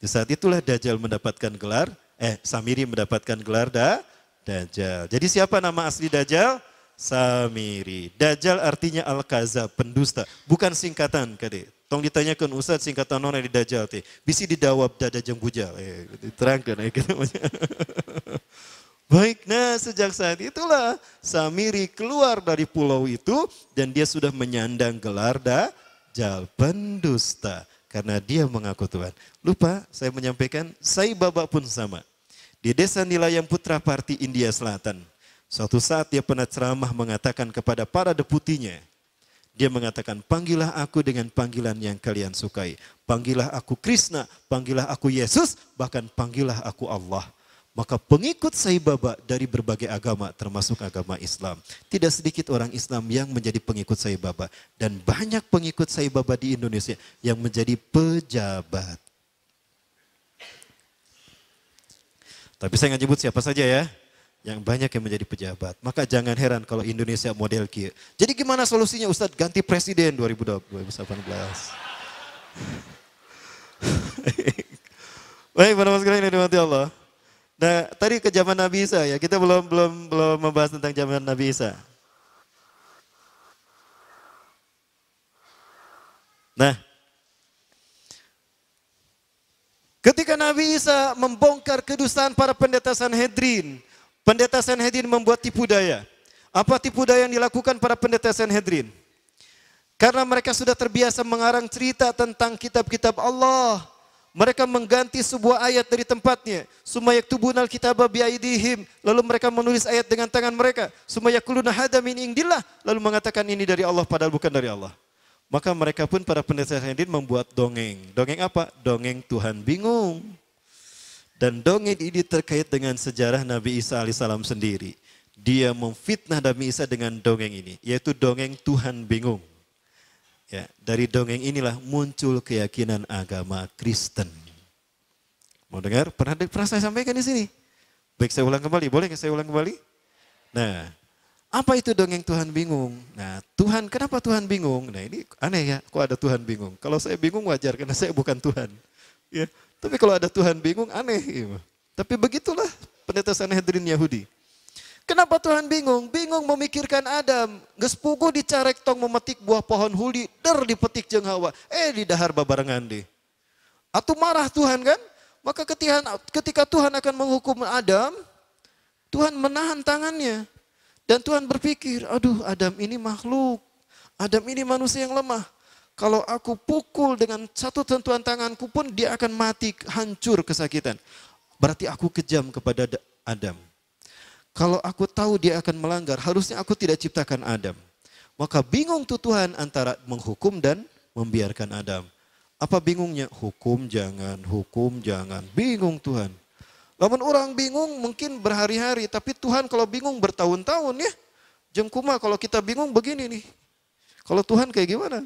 Di saat itulah Dajjal mendapatkan gelar, eh Samiri mendapatkan gelar da, Dajjal. Jadi siapa nama asli Dajjal? samiri. Dajjal artinya al-kaza, pendusta. Bukan singkatan, kadek. Tong ditanyakan Ustaz singkatan nona di Dajjal teh. bisa didawab dada jeng bujal. Eh, diterangkan eh, gitu. Baik, nah sejak saat itulah Samiri keluar dari pulau itu dan dia sudah menyandang gelar Dajjal pendusta karena dia mengaku Tuhan. Lupa saya menyampaikan, saya babak pun sama. Di desa Nilayam Putra Parti India Selatan, Suatu saat dia pernah ceramah mengatakan kepada para deputinya, dia mengatakan, "Panggillah aku dengan panggilan yang kalian sukai. Panggillah aku Krishna, panggillah aku Yesus, bahkan panggillah aku Allah." Maka pengikut Sai Baba dari berbagai agama termasuk agama Islam. Tidak sedikit orang Islam yang menjadi pengikut Sai Baba dan banyak pengikut Sai Baba di Indonesia yang menjadi pejabat. Tapi saya nggak nyebut siapa saja ya yang banyak yang menjadi pejabat. Maka jangan heran kalau Indonesia model kia. Jadi gimana solusinya Ustadz ganti presiden 2018? Baik, para mas ini mati Allah. Nah, tadi ke zaman Nabi Isa ya. Kita belum belum belum membahas tentang zaman Nabi Isa. Nah, ketika Nabi Isa membongkar kedustaan para pendeta Sanhedrin, Pendeta Sanhedrin membuat tipu daya. Apa tipu daya yang dilakukan para pendeta Sanhedrin? Karena mereka sudah terbiasa mengarang cerita tentang kitab-kitab Allah. Mereka mengganti sebuah ayat dari tempatnya. Sumayak tubunal kitabah biaidihim. Lalu mereka menulis ayat dengan tangan mereka. Sumayak kuluna hadamin ingdillah. Lalu mengatakan ini dari Allah padahal bukan dari Allah. Maka mereka pun para pendeta Sanhedrin membuat dongeng. Dongeng apa? Dongeng Tuhan bingung. Dan dongeng ini terkait dengan sejarah Nabi Isa alaihissalam sendiri. Dia memfitnah Nabi Isa dengan dongeng ini, yaitu dongeng Tuhan bingung. Ya, dari dongeng inilah muncul keyakinan agama Kristen. Mau dengar? Pernah, pernah saya sampaikan di sini? Baik, saya ulang kembali. Boleh saya ulang kembali? Nah, apa itu dongeng Tuhan bingung? Nah, Tuhan, kenapa Tuhan bingung? Nah, ini aneh ya, kok ada Tuhan bingung? Kalau saya bingung wajar, karena saya bukan Tuhan. Ya, tapi kalau ada Tuhan bingung, aneh. Gitu. Tapi begitulah pendeta Sanhedrin Yahudi. Kenapa Tuhan bingung? Bingung memikirkan Adam. Gespugu dicarek tong memetik buah pohon huli, der dipetik jeng hawa. Eh di dahar babarengan deh. Atau marah Tuhan kan? Maka ketika Tuhan akan menghukum Adam, Tuhan menahan tangannya. Dan Tuhan berpikir, aduh Adam ini makhluk. Adam ini manusia yang lemah. Kalau aku pukul dengan satu tentuan tanganku pun dia akan mati hancur kesakitan. Berarti aku kejam kepada Adam. Kalau aku tahu dia akan melanggar, harusnya aku tidak ciptakan Adam. Maka bingung tuh Tuhan antara menghukum dan membiarkan Adam. Apa bingungnya? Hukum jangan, hukum jangan. Bingung Tuhan. Namun orang bingung mungkin berhari-hari, tapi Tuhan kalau bingung bertahun-tahun ya. Jengkuma kalau kita bingung begini nih. Kalau Tuhan kayak gimana?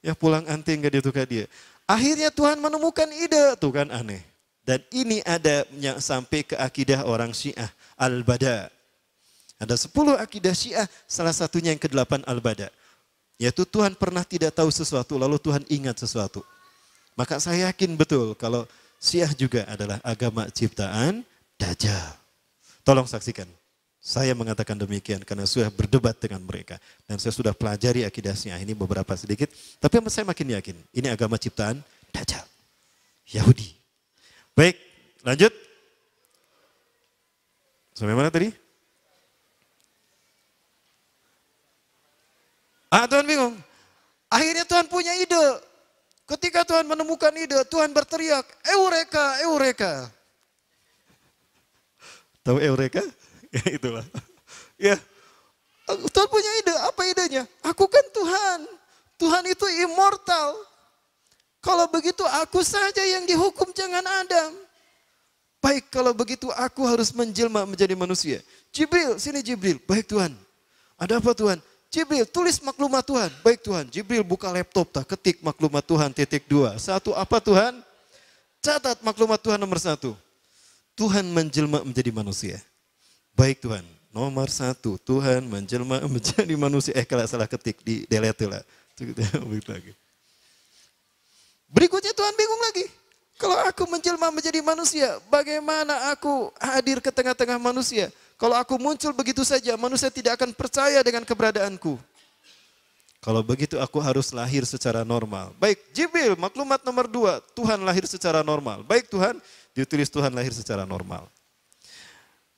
Ya pulang anti gak dia tuh dia. Akhirnya Tuhan menemukan ide, tuh kan aneh. Dan ini ada yang sampai ke akidah orang Syiah, Al-Bada. Ada 10 akidah Syiah, salah satunya yang kedelapan Al-Bada. Yaitu Tuhan pernah tidak tahu sesuatu, lalu Tuhan ingat sesuatu. Maka saya yakin betul kalau Syiah juga adalah agama ciptaan Dajjal. Tolong saksikan. Saya mengatakan demikian karena sudah berdebat dengan mereka. Dan saya sudah pelajari akidahnya ini beberapa sedikit. Tapi saya makin yakin, ini agama ciptaan Dajjal. Yahudi. Baik, lanjut. Sampai mana tadi? Ah, Tuhan bingung. Akhirnya Tuhan punya ide. Ketika Tuhan menemukan ide, Tuhan berteriak, Eureka, Eureka. Tahu Eureka? ya itulah. Ya. Tuhan punya ide, apa idenya? Aku kan Tuhan. Tuhan itu immortal. Kalau begitu aku saja yang dihukum jangan Adam. Baik kalau begitu aku harus menjelma menjadi manusia. Jibril, sini Jibril. Baik Tuhan. Ada apa Tuhan? Jibril, tulis maklumat Tuhan. Baik Tuhan. Jibril buka laptop, tak ketik maklumat Tuhan titik dua. Satu apa Tuhan? Catat maklumat Tuhan nomor satu. Tuhan menjelma menjadi manusia. Baik Tuhan, nomor satu, Tuhan menjelma menjadi manusia. Eh, kalau salah ketik, di delete lah. lagi. Berikutnya Tuhan bingung lagi. Kalau aku menjelma menjadi manusia, bagaimana aku hadir ke tengah-tengah manusia? Kalau aku muncul begitu saja, manusia tidak akan percaya dengan keberadaanku. Kalau begitu aku harus lahir secara normal. Baik, Jibril, maklumat nomor dua, Tuhan lahir secara normal. Baik Tuhan, ditulis Tuhan lahir secara normal.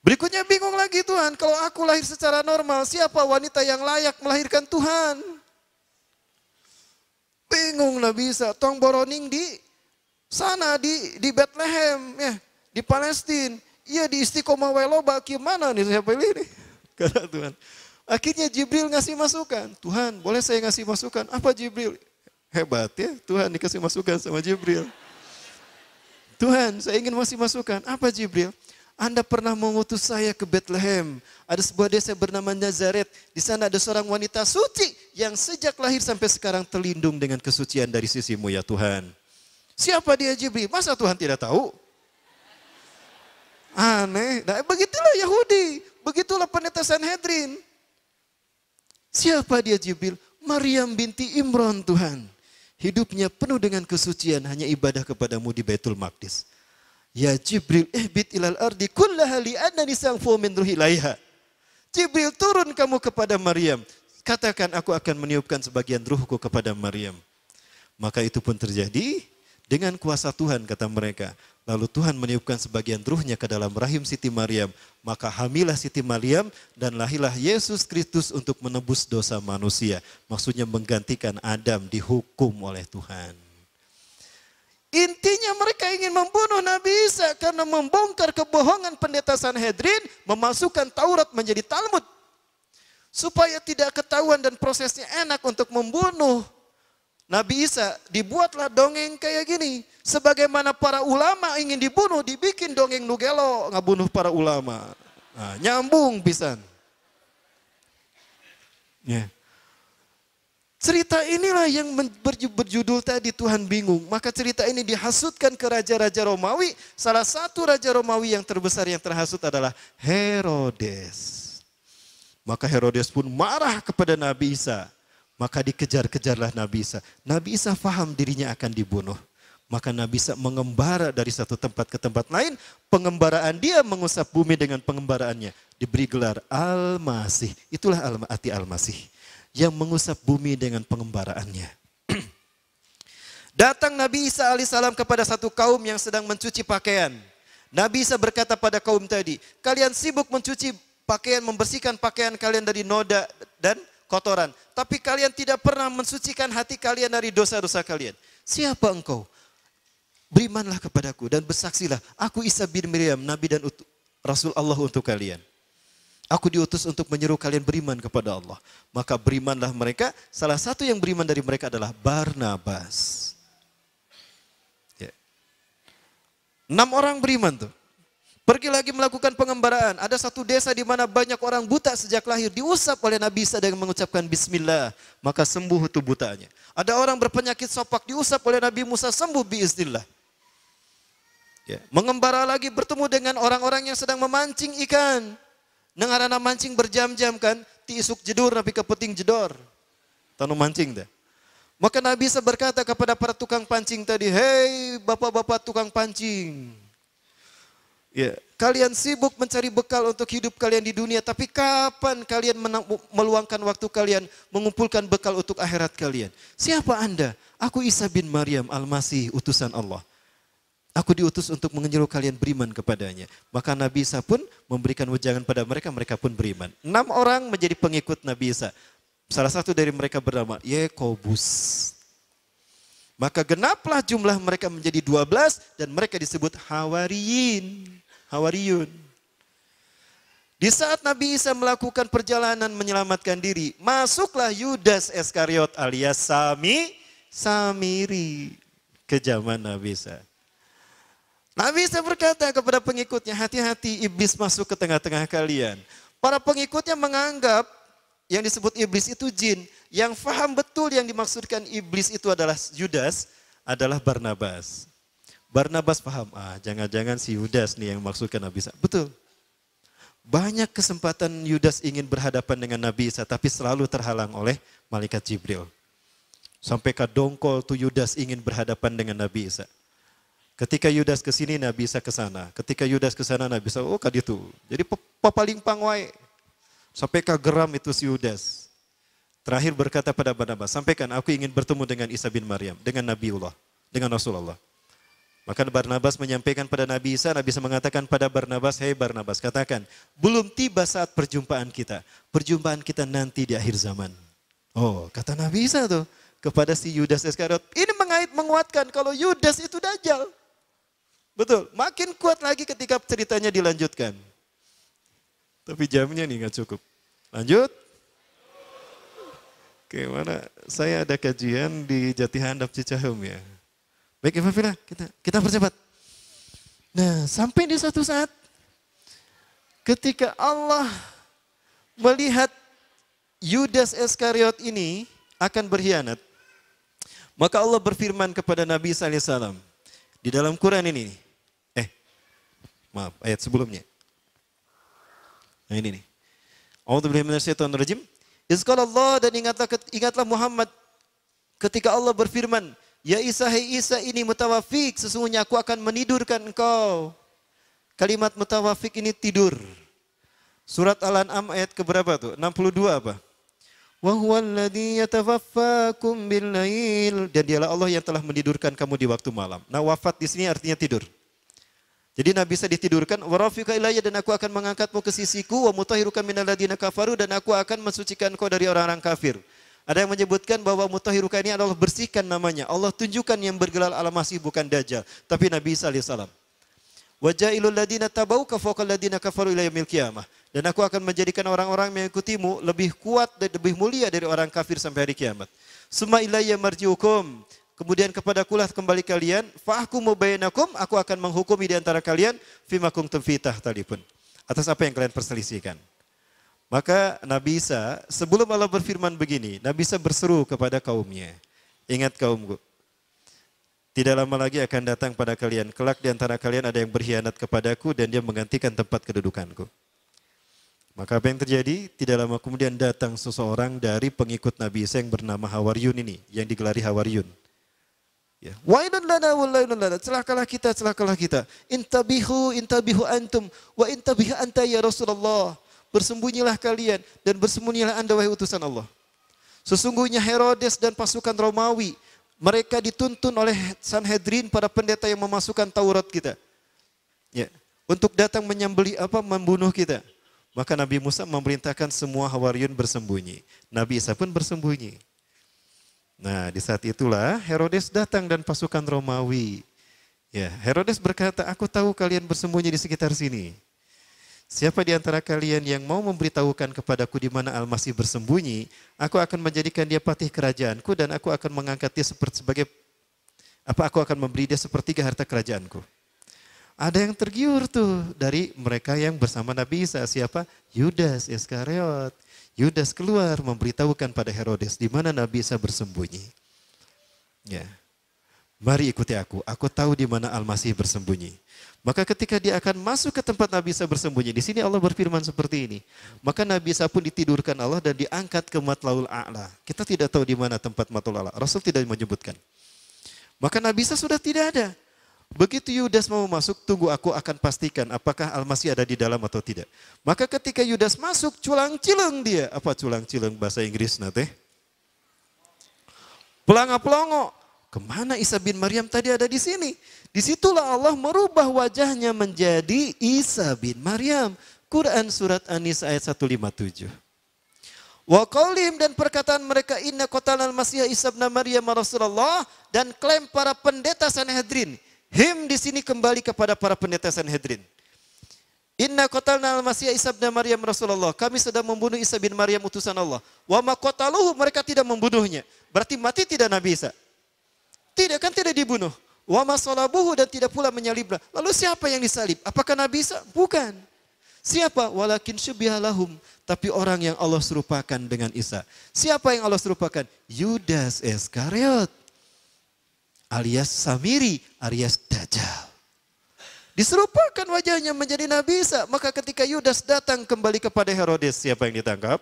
Berikutnya bingung lagi Tuhan, kalau aku lahir secara normal, siapa wanita yang layak melahirkan Tuhan? Bingung lah bisa, tong boroning di sana di di Bethlehem ya, di Palestine. Iya di istiqomah weloba gimana nih saya pilih ini? Kata Tuhan. Akhirnya Jibril ngasih masukan. Tuhan, boleh saya ngasih masukan? Apa Jibril? Hebat ya, Tuhan dikasih masukan sama Jibril. Tuhan, saya ingin masih masukan. Apa Jibril? Anda pernah mengutus saya ke Bethlehem. Ada sebuah desa bernama Nazaret. Di sana ada seorang wanita suci yang sejak lahir sampai sekarang terlindung dengan kesucian dari sisimu ya Tuhan. Siapa dia Jibril? Masa Tuhan tidak tahu? Aneh. Nah, begitulah Yahudi. Begitulah pendeta Sanhedrin. Siapa dia Jibril? Maryam binti Imron Tuhan. Hidupnya penuh dengan kesucian, hanya ibadah kepadamu di Betul Maqdis. Ya Jibril, ihbit ilal ardi kullaha li'annani sangfu min ruhi laiha. Jibril turun kamu kepada Maryam. Katakan aku akan meniupkan sebagian ruhku kepada Maryam. Maka itu pun terjadi dengan kuasa Tuhan kata mereka. Lalu Tuhan meniupkan sebagian ruhnya ke dalam rahim Siti Maryam. Maka hamilah Siti Maryam dan lahilah Yesus Kristus untuk menebus dosa manusia. Maksudnya menggantikan Adam dihukum oleh Tuhan. Intinya mereka ingin membunuh Nabi Isa karena membongkar kebohongan pendeta Sanhedrin, memasukkan Taurat menjadi Talmud. Supaya tidak ketahuan dan prosesnya enak untuk membunuh Nabi Isa, dibuatlah dongeng kayak gini. Sebagaimana para ulama ingin dibunuh, dibikin dongeng nugelo, ngebunuh para ulama. Nah, nyambung pisan. Yeah. Cerita inilah yang berjudul tadi Tuhan bingung. Maka cerita ini dihasutkan ke raja-raja Romawi. Salah satu raja Romawi yang terbesar yang terhasut adalah Herodes. Maka Herodes pun marah kepada Nabi Isa. Maka dikejar-kejarlah Nabi Isa. Nabi Isa faham dirinya akan dibunuh. Maka Nabi Isa mengembara dari satu tempat ke tempat lain. Pengembaraan dia mengusap bumi dengan pengembaraannya. Diberi gelar Al-Masih. Itulah arti Al-Masih. al masih yang mengusap bumi dengan pengembaraannya. Datang Nabi Isa alaihissalam kepada satu kaum yang sedang mencuci pakaian. Nabi Isa berkata pada kaum tadi, kalian sibuk mencuci pakaian, membersihkan pakaian kalian dari noda dan kotoran. Tapi kalian tidak pernah mensucikan hati kalian dari dosa-dosa kalian. Siapa engkau? Berimanlah kepadaku dan bersaksilah, aku Isa bin Miriam, Nabi dan Rasul Allah untuk kalian. Aku diutus untuk menyeru kalian beriman kepada Allah. Maka berimanlah mereka. Salah satu yang beriman dari mereka adalah Barnabas. Ya. Enam orang beriman tuh. Pergi lagi melakukan pengembaraan. Ada satu desa di mana banyak orang buta sejak lahir diusap oleh Nabi Isa dengan mengucapkan bismillah. Maka sembuh itu butanya. Ada orang berpenyakit sopak diusap oleh Nabi Musa sembuh biiznillah. Ya. Mengembara lagi bertemu dengan orang-orang yang sedang memancing ikan. Nang mancing berjam-jam kan, ti isuk jedur tapi kepeting jedor. Tanu mancing deh. Maka Nabi bisa berkata kepada para tukang pancing tadi, "Hei, bapak-bapak tukang pancing. Ya, kalian sibuk mencari bekal untuk hidup kalian di dunia, tapi kapan kalian meluangkan waktu kalian mengumpulkan bekal untuk akhirat kalian? Siapa Anda? Aku Isa bin Maryam Al-Masih, utusan Allah. Aku diutus untuk menyeru kalian beriman kepadanya. Maka Nabi Isa pun memberikan wejangan pada mereka, mereka pun beriman. Enam orang menjadi pengikut Nabi Isa. Salah satu dari mereka bernama Yekobus. Maka genaplah jumlah mereka menjadi dua belas dan mereka disebut Hawariyin. Hawariyun. Di saat Nabi Isa melakukan perjalanan menyelamatkan diri, masuklah Yudas Eskariot alias Sami Samiri ke zaman Nabi Isa. Nabi saya berkata kepada pengikutnya, hati-hati iblis masuk ke tengah-tengah kalian. Para pengikutnya menganggap yang disebut iblis itu jin. Yang faham betul yang dimaksudkan iblis itu adalah Judas, adalah Barnabas. Barnabas paham, ah jangan-jangan si Yudas nih yang maksudkan Nabi Isa. Betul. Banyak kesempatan Yudas ingin berhadapan dengan Nabi Isa, tapi selalu terhalang oleh malaikat Jibril. Sampai ke dongkol tuh Yudas ingin berhadapan dengan Nabi Isa. Ketika Yudas ke sini, Nabi bisa ke sana. Ketika Yudas ke sana, Nabi bisa. oh tuh. Jadi paling pangwai. Sampai kageram itu si Yudas. Terakhir berkata pada Barnabas, sampaikan aku ingin bertemu dengan Isa bin Maryam, dengan Nabi Allah, dengan Rasulullah. Maka Barnabas menyampaikan pada Nabi Isa, Nabi Isa mengatakan pada Barnabas, hei Barnabas, katakan, belum tiba saat perjumpaan kita. Perjumpaan kita nanti di akhir zaman. Oh, kata Nabi Isa tuh kepada si Yudas Iskariot, ini mengait menguatkan kalau Yudas itu dajjal. Betul, makin kuat lagi ketika ceritanya dilanjutkan. Tapi jamnya nih nggak cukup. Lanjut. Oke, mana saya ada kajian di Jati Handap ya. Baik, Ibu Vila, kita kita percepat. Nah, sampai di suatu saat ketika Allah melihat Yudas Iskariot ini akan berkhianat, maka Allah berfirman kepada Nabi sallallahu alaihi wasallam, di dalam Quran ini nih. Eh, maaf, ayat sebelumnya. Nah ini nih. Allah A'udzubillahi minasyaitonirrajim. Izqala Allah dan ingatlah ingatlah Muhammad ketika Allah berfirman, "Ya Isa, hai Isa, ini mutawafik, sesungguhnya aku akan menidurkan engkau." Kalimat mutawafik ini tidur. Surat Al-An'am ayat keberapa tuh? 62 apa? dan dialah Allah yang telah menidurkan kamu di waktu malam. Nah, wafat di sini artinya tidur. Jadi Nabi bisa ditidurkan, dan aku akan mengangkatmu ke sisiku wa mutahhiruka minal ladina kafaru dan aku akan mensucikan kau dari orang-orang kafir. Ada yang menyebutkan bahwa mutahiruka ini adalah bersihkan namanya. Allah tunjukkan yang bergelar alamasi masih bukan Dajjal, tapi Nabi Isa alaihi salam. Wajailul ladina tabauka fawqa ladina kafaru ilayah yaumil qiyamah. Dan aku akan menjadikan orang-orang yang mengikutimu lebih kuat dan lebih mulia dari orang kafir sampai hari kiamat. Suma ilayya marjiukum. Kemudian kepada kulah kembali kalian, fahkumu bainakum, aku akan menghukumi di antara kalian Fimakum kuntum tadi talipun. Atas apa yang kalian perselisihkan. Maka Nabi Isa sebelum Allah berfirman begini, Nabi Isa berseru kepada kaumnya. Ingat kaumku, tidak lama lagi akan datang pada kalian. Kelak di antara kalian ada yang berkhianat kepadaku dan dia menggantikan tempat kedudukanku. Maka apa yang terjadi? Tidak lama kemudian datang seseorang dari pengikut Nabi Isa yang bernama Hawaryun ini, yang digelari Hawaryun. Ya. lana wailun lana. Celakalah kita, celakalah kita. Intabihu, intabihu antum. Wa intabihu anta ya Rasulullah. Bersembunyilah kalian dan bersembunyilah anda wahai utusan Allah. Sesungguhnya Herodes dan pasukan Romawi mereka dituntun oleh Sanhedrin para pendeta yang memasukkan Taurat kita. Ya, untuk datang menyembeli apa membunuh kita. Maka Nabi Musa memerintahkan semua Hawariun bersembunyi. Nabi Isa pun bersembunyi. Nah, di saat itulah Herodes datang dan pasukan Romawi. Ya, Herodes berkata, "Aku tahu kalian bersembunyi di sekitar sini." Siapa di antara kalian yang mau memberitahukan kepadaku di mana Al-Masih bersembunyi, aku akan menjadikan dia patih kerajaanku dan aku akan mengangkat dia seperti sebagai apa aku akan memberi dia sepertiga harta kerajaanku. Ada yang tergiur tuh dari mereka yang bersama Nabi Isa. Siapa? Yudas Iskariot. Yudas keluar memberitahukan pada Herodes di mana Nabi Isa bersembunyi. Ya. Mari ikuti aku. Aku tahu di mana Al-Masih bersembunyi. Maka ketika dia akan masuk ke tempat Nabi Isa bersembunyi, di sini Allah berfirman seperti ini. Maka Nabi Isa pun ditidurkan Allah dan diangkat ke Matlaul A'la. Kita tidak tahu di mana tempat Matlaul A'la. Rasul tidak menyebutkan. Maka Nabi Isa sudah tidak ada. Begitu Yudas mau masuk, tunggu aku akan pastikan apakah Al-Masih ada di dalam atau tidak. Maka ketika Yudas masuk, culang cileng dia. Apa culang cileng bahasa Inggris nanti? Pelanga pelongo. Kemana Isa bin Maryam tadi ada di sini? Disitulah Allah merubah wajahnya menjadi Isa bin Maryam. Quran Surat An-Nisa ayat 157. Wa qawlim dan perkataan mereka inna kotalan masih Isa bin Maryam Rasulullah dan klaim para pendeta Sanhedrin. Him di sini kembali kepada para pendeta Sanhedrin. Inna qatalna al-masih Isa bin Maryam Rasulullah. Kami sudah membunuh Isa bin Maryam utusan Allah. Wa ma qataluhu mereka tidak membunuhnya. Berarti mati tidak Nabi Isa. Tidak kan tidak dibunuh. Wa masalabuhu dan tidak pula menyaliblah. Lalu siapa yang disalib? Apakah Nabi Isa? Bukan. Siapa? Walakin syubihalahum. Tapi orang yang Allah serupakan dengan Isa. Siapa yang Allah serupakan? Yudas Iskariot. Alias Samiri, alias Dajjal. Diserupakan wajahnya menjadi Nabi Isa. Maka ketika Yudas datang kembali kepada Herodes, siapa yang ditangkap?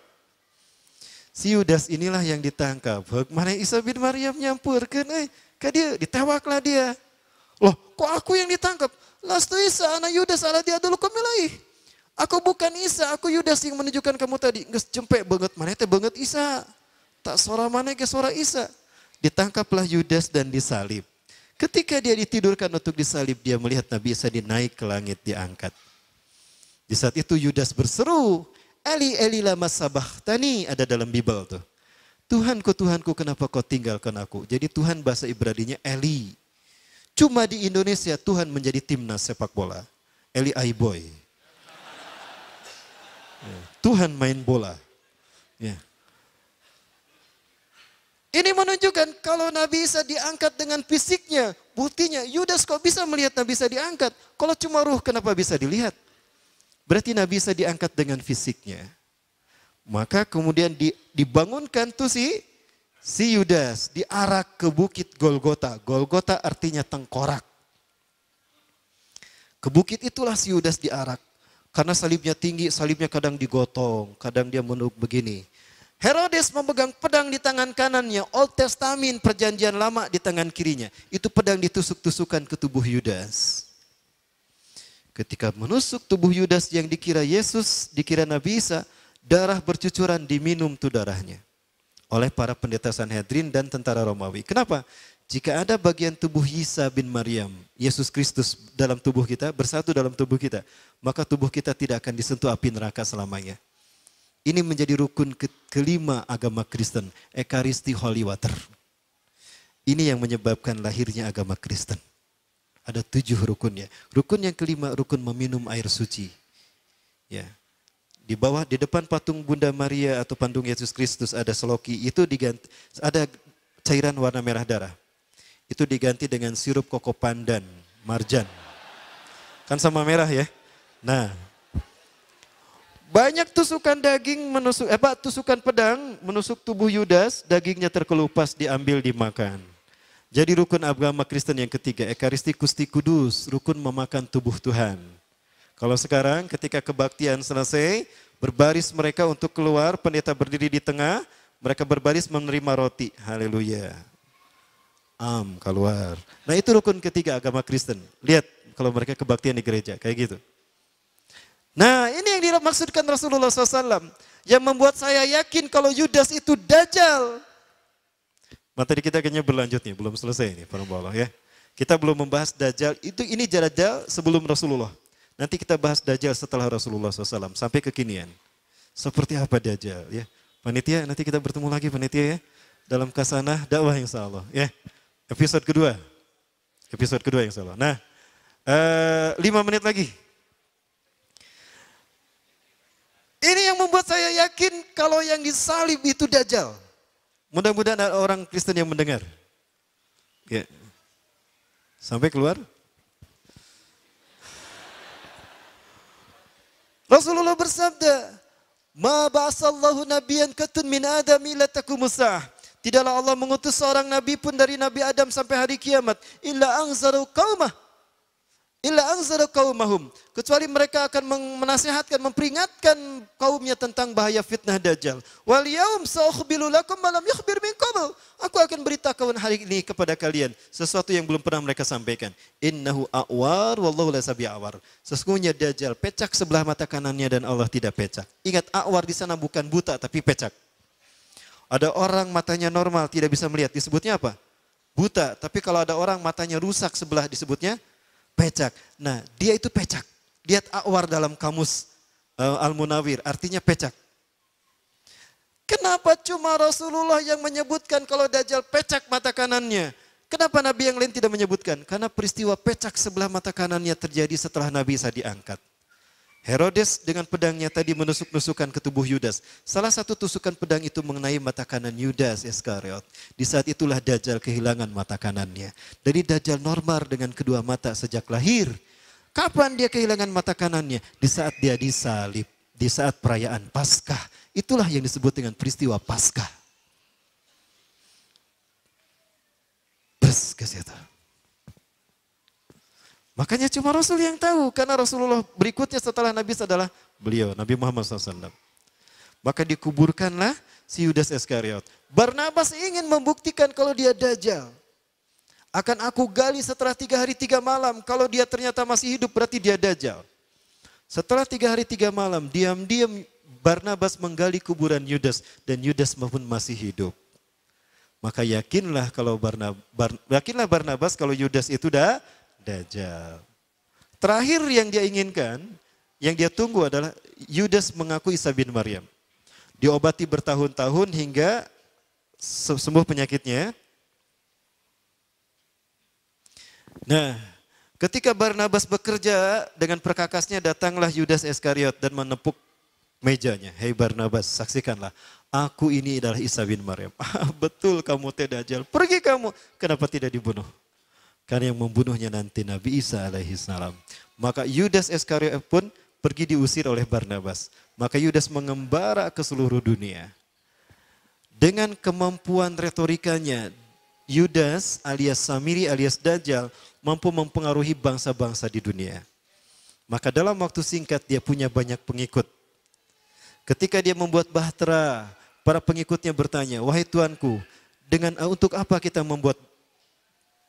Si Yudas inilah yang ditangkap. Mana Isa bin Maryam nyampurkan, eh, ke dia, ditewaklah dia. Loh, kok aku yang ditangkap? Lastu Isa, anak Yudas, ala dia dulu kemilai. Aku bukan Isa, aku Yudas yang menunjukkan kamu tadi. Nges jempek banget, mana itu banget Isa. Tak suara mana ke suara Isa. Ditangkaplah Yudas dan disalib. Ketika dia ditidurkan untuk disalib, dia melihat Nabi Isa dinaik ke langit, diangkat. Di saat itu Yudas berseru, Eli Eli lama Tani ada dalam Bible tuh. Tuhan ku Tuhan ku kenapa kau tinggalkan aku? Jadi Tuhan bahasa nya Eli. Cuma di Indonesia Tuhan menjadi timnas sepak bola. Eli I Boy. Ya, Tuhan main bola. Ya. Ini menunjukkan kalau Nabi Isa diangkat dengan fisiknya, buktinya Yudas kok bisa melihat Nabi Isa diangkat. Kalau cuma ruh kenapa bisa dilihat? Berarti Nabi Isa diangkat dengan fisiknya. Maka kemudian dibangunkan tuh si si Yudas diarak ke bukit Golgota. Golgota artinya tengkorak. Ke bukit itulah si Yudas diarak. Karena salibnya tinggi, salibnya kadang digotong, kadang dia menuk begini. Herodes memegang pedang di tangan kanannya, Old Testament perjanjian lama di tangan kirinya. Itu pedang ditusuk-tusukan ke tubuh Yudas. Ketika menusuk tubuh Yudas yang dikira Yesus, dikira Nabi Isa, darah bercucuran diminum tuh darahnya oleh para pendeta Sanhedrin dan tentara Romawi. Kenapa? Jika ada bagian tubuh Isa bin Maryam, Yesus Kristus dalam tubuh kita, bersatu dalam tubuh kita, maka tubuh kita tidak akan disentuh api neraka selamanya. Ini menjadi rukun ke kelima agama Kristen, Ekaristi Holy Water. Ini yang menyebabkan lahirnya agama Kristen. Ada tujuh rukunnya. Rukun yang kelima, rukun meminum air suci. Ya. Di bawah, di depan patung Bunda Maria atau patung Yesus Kristus ada seloki. Itu diganti, ada cairan warna merah darah. Itu diganti dengan sirup koko pandan, marjan. Kan sama merah ya. Nah, banyak tusukan daging menusuk, eh, tusukan pedang menusuk tubuh Yudas, dagingnya terkelupas diambil dimakan. Jadi rukun agama Kristen yang ketiga, Ekaristi Kusti Kudus, rukun memakan tubuh Tuhan. Kalau sekarang ketika kebaktian selesai, berbaris mereka untuk keluar, pendeta berdiri di tengah, mereka berbaris menerima roti. Haleluya. Am, keluar. Nah itu rukun ketiga agama Kristen. Lihat kalau mereka kebaktian di gereja, kayak gitu. Nah ini yang dimaksudkan Rasulullah SAW. Yang membuat saya yakin kalau Yudas itu dajal. Materi nah, kita kayaknya berlanjut nih, belum selesai ini, para Allah ya. Kita belum membahas Dajjal, itu ini Dajjal sebelum Rasulullah. Nanti kita bahas Dajjal setelah Rasulullah SAW sampai kekinian. Seperti apa Dajjal ya. Panitia, nanti kita bertemu lagi panitia ya. Dalam kasanah dakwah yang Allah ya. Episode kedua. Episode kedua yang Allah. Nah, uh, lima menit lagi. Ini yang membuat saya yakin kalau yang disalib itu Dajjal. Mudah-mudahan ada orang Kristen yang mendengar. Ya. Sampai keluar. Rasulullah bersabda, "Ma ba'asallahu nabiyan katun min Adam ila takumusah." Tidaklah Allah mengutus seorang nabi pun dari nabi Adam sampai hari kiamat, illa angzaru qaumah Illa anzara kaumahum. Kecuali mereka akan menasihatkan, memperingatkan kaumnya tentang bahaya fitnah dajjal. Wal yaum sa'ukhbilu lakum malam yukhbir min qabl. Aku akan beritahukan hari ini kepada kalian sesuatu yang belum pernah mereka sampaikan. Innahu awar wallahu la sabi awar. Sesungguhnya dajjal pecak sebelah mata kanannya dan Allah tidak pecak. Ingat awar di sana bukan buta tapi pecak. Ada orang matanya normal tidak bisa melihat disebutnya apa? Buta. Tapi kalau ada orang matanya rusak sebelah disebutnya pecak. Nah, dia itu pecak. Lihat awar dalam kamus uh, Al-Munawir, artinya pecak. Kenapa cuma Rasulullah yang menyebutkan kalau Dajjal pecak mata kanannya? Kenapa Nabi yang lain tidak menyebutkan? Karena peristiwa pecak sebelah mata kanannya terjadi setelah Nabi Isa diangkat. Herodes dengan pedangnya tadi menusuk-nusukan ke tubuh Yudas. Salah satu tusukan pedang itu mengenai mata kanan Yudas Iskariot. Di saat itulah Dajjal kehilangan mata kanannya. Dari Dajjal normal dengan kedua mata sejak lahir. Kapan dia kehilangan mata kanannya? Di saat dia disalib, di saat perayaan Paskah. Itulah yang disebut dengan peristiwa Paskah. Bers kasih tahu. Makanya cuma Rasul yang tahu. Karena Rasulullah berikutnya setelah Nabi adalah beliau, Nabi Muhammad SAW. Maka dikuburkanlah si Yudas Iskariot. Barnabas ingin membuktikan kalau dia dajjal. Akan aku gali setelah tiga hari tiga malam. Kalau dia ternyata masih hidup berarti dia dajjal. Setelah tiga hari tiga malam, diam-diam Barnabas menggali kuburan Yudas. Dan Yudas maupun masih hidup. Maka yakinlah kalau Barnabas, yakinlah Barnabas kalau Yudas itu dah Dajjal. Terakhir yang dia inginkan, yang dia tunggu adalah Yudas mengaku Isa bin Maryam. Diobati bertahun-tahun hingga sembuh penyakitnya. Nah, ketika Barnabas bekerja dengan perkakasnya datanglah Yudas Iskariot dan menepuk mejanya. Hei Barnabas, saksikanlah. Aku ini adalah Isa bin Maryam. Ah, betul kamu tidak dajjal. Pergi kamu. Kenapa tidak dibunuh? karena yang membunuhnya nanti Nabi Isa alaihi salam. Maka Yudas Iskariot pun pergi diusir oleh Barnabas. Maka Yudas mengembara ke seluruh dunia. Dengan kemampuan retorikanya, Yudas alias Samiri alias Dajjal mampu mempengaruhi bangsa-bangsa di dunia. Maka dalam waktu singkat dia punya banyak pengikut. Ketika dia membuat bahtera, para pengikutnya bertanya, "Wahai Tuanku, dengan untuk apa kita membuat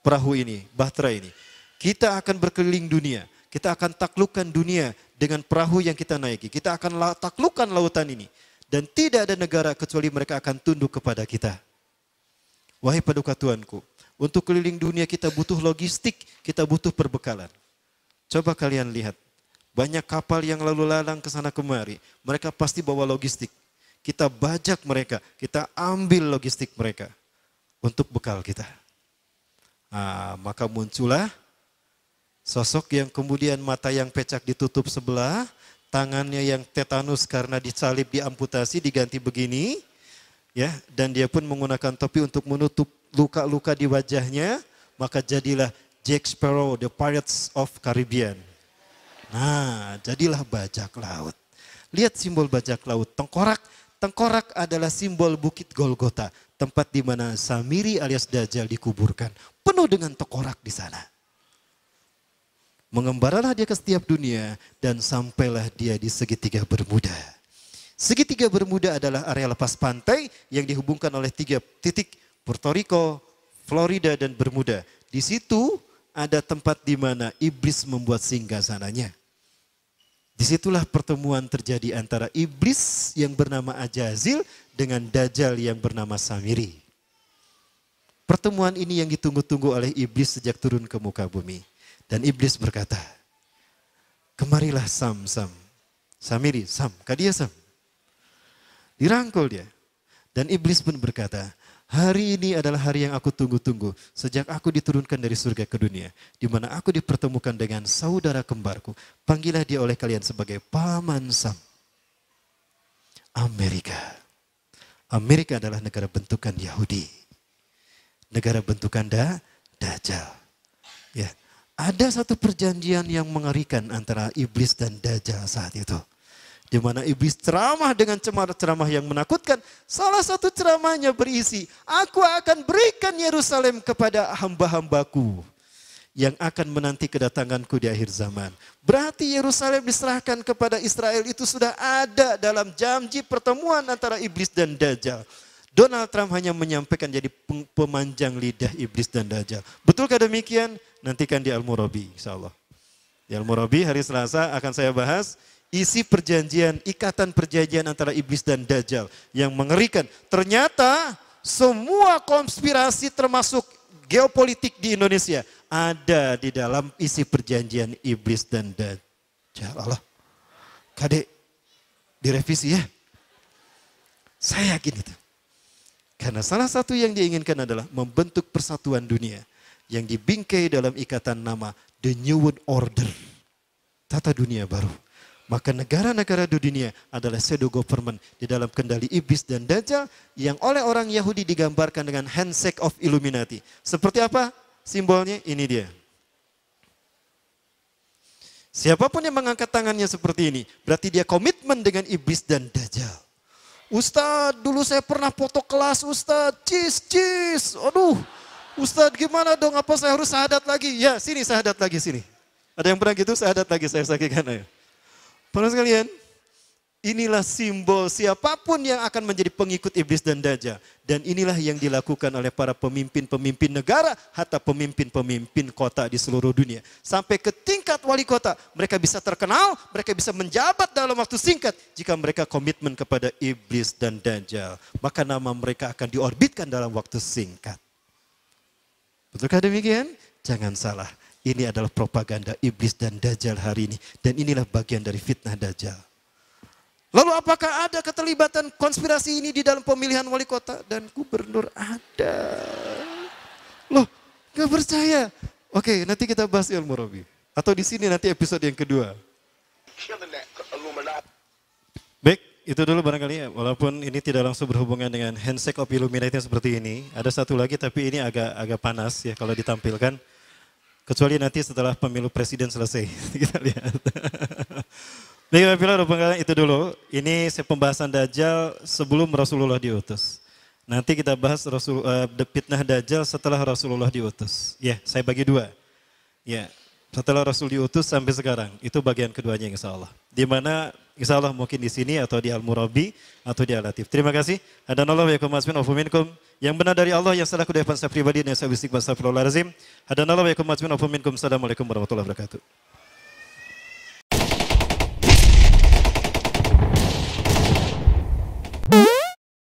perahu ini, bahtera ini. Kita akan berkeliling dunia. Kita akan taklukkan dunia dengan perahu yang kita naiki. Kita akan taklukkan lautan ini. Dan tidak ada negara kecuali mereka akan tunduk kepada kita. Wahai paduka Tuanku, untuk keliling dunia kita butuh logistik, kita butuh perbekalan. Coba kalian lihat, banyak kapal yang lalu lalang ke sana kemari. Mereka pasti bawa logistik. Kita bajak mereka, kita ambil logistik mereka untuk bekal kita. Nah, maka muncullah sosok yang kemudian mata yang pecah ditutup sebelah, tangannya yang tetanus karena disalib diamputasi diganti begini, ya, dan dia pun menggunakan topi untuk menutup luka-luka di wajahnya, maka jadilah Jack Sparrow, The Pirates of Caribbean. Nah, jadilah bajak laut. Lihat simbol bajak laut, tengkorak Tengkorak adalah simbol bukit Golgota, tempat di mana Samiri alias Dajjal dikuburkan. Penuh dengan tengkorak di sana. Mengembaralah dia ke setiap dunia dan sampailah dia di segitiga bermuda. Segitiga bermuda adalah area lepas pantai yang dihubungkan oleh tiga titik Puerto Rico, Florida, dan Bermuda. Di situ ada tempat di mana iblis membuat singgah sananya Disitulah pertemuan terjadi antara iblis yang bernama Ajazil dengan Dajjal yang bernama Samiri. Pertemuan ini yang ditunggu-tunggu oleh iblis sejak turun ke muka bumi. Dan iblis berkata, kemarilah Sam, Sam. Samiri, Sam, kadia Sam. Dirangkul dia. Dan iblis pun berkata, Hari ini adalah hari yang aku tunggu-tunggu sejak aku diturunkan dari surga ke dunia, di mana aku dipertemukan dengan saudara kembarku. Panggillah dia oleh kalian sebagai paman Sam. Amerika. Amerika adalah negara bentukan Yahudi. Negara bentukan da, Dajjal. Ya. Ada satu perjanjian yang mengerikan antara iblis dan Dajjal saat itu di mana iblis ceramah dengan cemara ceramah yang menakutkan. Salah satu ceramahnya berisi, aku akan berikan Yerusalem kepada hamba-hambaku yang akan menanti kedatanganku di akhir zaman. Berarti Yerusalem diserahkan kepada Israel itu sudah ada dalam janji pertemuan antara iblis dan dajjal. Donald Trump hanya menyampaikan jadi pemanjang lidah iblis dan dajjal. Betulkah demikian? Nantikan di Al-Murabi insya Allah. Di Al-Murabi hari Selasa akan saya bahas isi perjanjian, ikatan perjanjian antara iblis dan dajjal yang mengerikan. Ternyata semua konspirasi termasuk geopolitik di Indonesia ada di dalam isi perjanjian iblis dan dajjal. Allah. Kade direvisi ya. Saya yakin itu. Karena salah satu yang diinginkan adalah membentuk persatuan dunia yang dibingkai dalam ikatan nama The New World Order. Tata dunia baru. Maka negara-negara dunia adalah shadow government di dalam kendali iblis dan dajjal yang oleh orang Yahudi digambarkan dengan handshake of Illuminati. Seperti apa simbolnya? Ini dia. Siapapun yang mengangkat tangannya seperti ini, berarti dia komitmen dengan iblis dan dajjal. Ustadz, dulu saya pernah foto kelas Ustadz, cis, cis, aduh. Ustadz gimana dong, apa saya harus sahadat lagi? Ya, sini sahadat lagi, sini. Ada yang pernah gitu, sahadat lagi, saya sakitkan. Ayo. Para sekalian, inilah simbol siapapun yang akan menjadi pengikut iblis dan dajjal. Dan inilah yang dilakukan oleh para pemimpin-pemimpin negara, hatta pemimpin-pemimpin kota di seluruh dunia. Sampai ke tingkat wali kota, mereka bisa terkenal, mereka bisa menjabat dalam waktu singkat jika mereka komitmen kepada iblis dan dajjal. Maka nama mereka akan diorbitkan dalam waktu singkat. Betulkah demikian? Jangan salah. Ini adalah propaganda iblis dan dajjal hari ini. Dan inilah bagian dari fitnah dajjal. Lalu apakah ada keterlibatan konspirasi ini di dalam pemilihan wali kota dan gubernur? Ada. Loh, gak percaya? Oke, nanti kita bahas ilmu Robi. Atau di sini nanti episode yang kedua. Baik, itu dulu barangkali ya. Walaupun ini tidak langsung berhubungan dengan handshake of Illuminati seperti ini. Ada satu lagi tapi ini agak agak panas ya kalau ditampilkan. Kecuali nanti setelah pemilu presiden selesai. Kita lihat. Baik, Bapak itu dulu. Ini pembahasan Dajjal sebelum Rasulullah diutus. Nanti kita bahas Rasul, uh, fitnah Dajjal setelah Rasulullah diutus. Ya, yeah, saya bagi dua. Ya, yeah setelah Rasul diutus sampai sekarang. Itu bagian keduanya insya Allah. Di mana insya Allah mungkin di sini atau di Al-Murabi atau di Al-Latif. Terima kasih. Hadanallah wa yakum asmin wa Yang benar dari Allah yang salah kudaipan saya pribadi dan saya bisik wa astagfirullahaladzim. Hadanallah wa yakum asmin wa Assalamualaikum warahmatullahi wabarakatuh.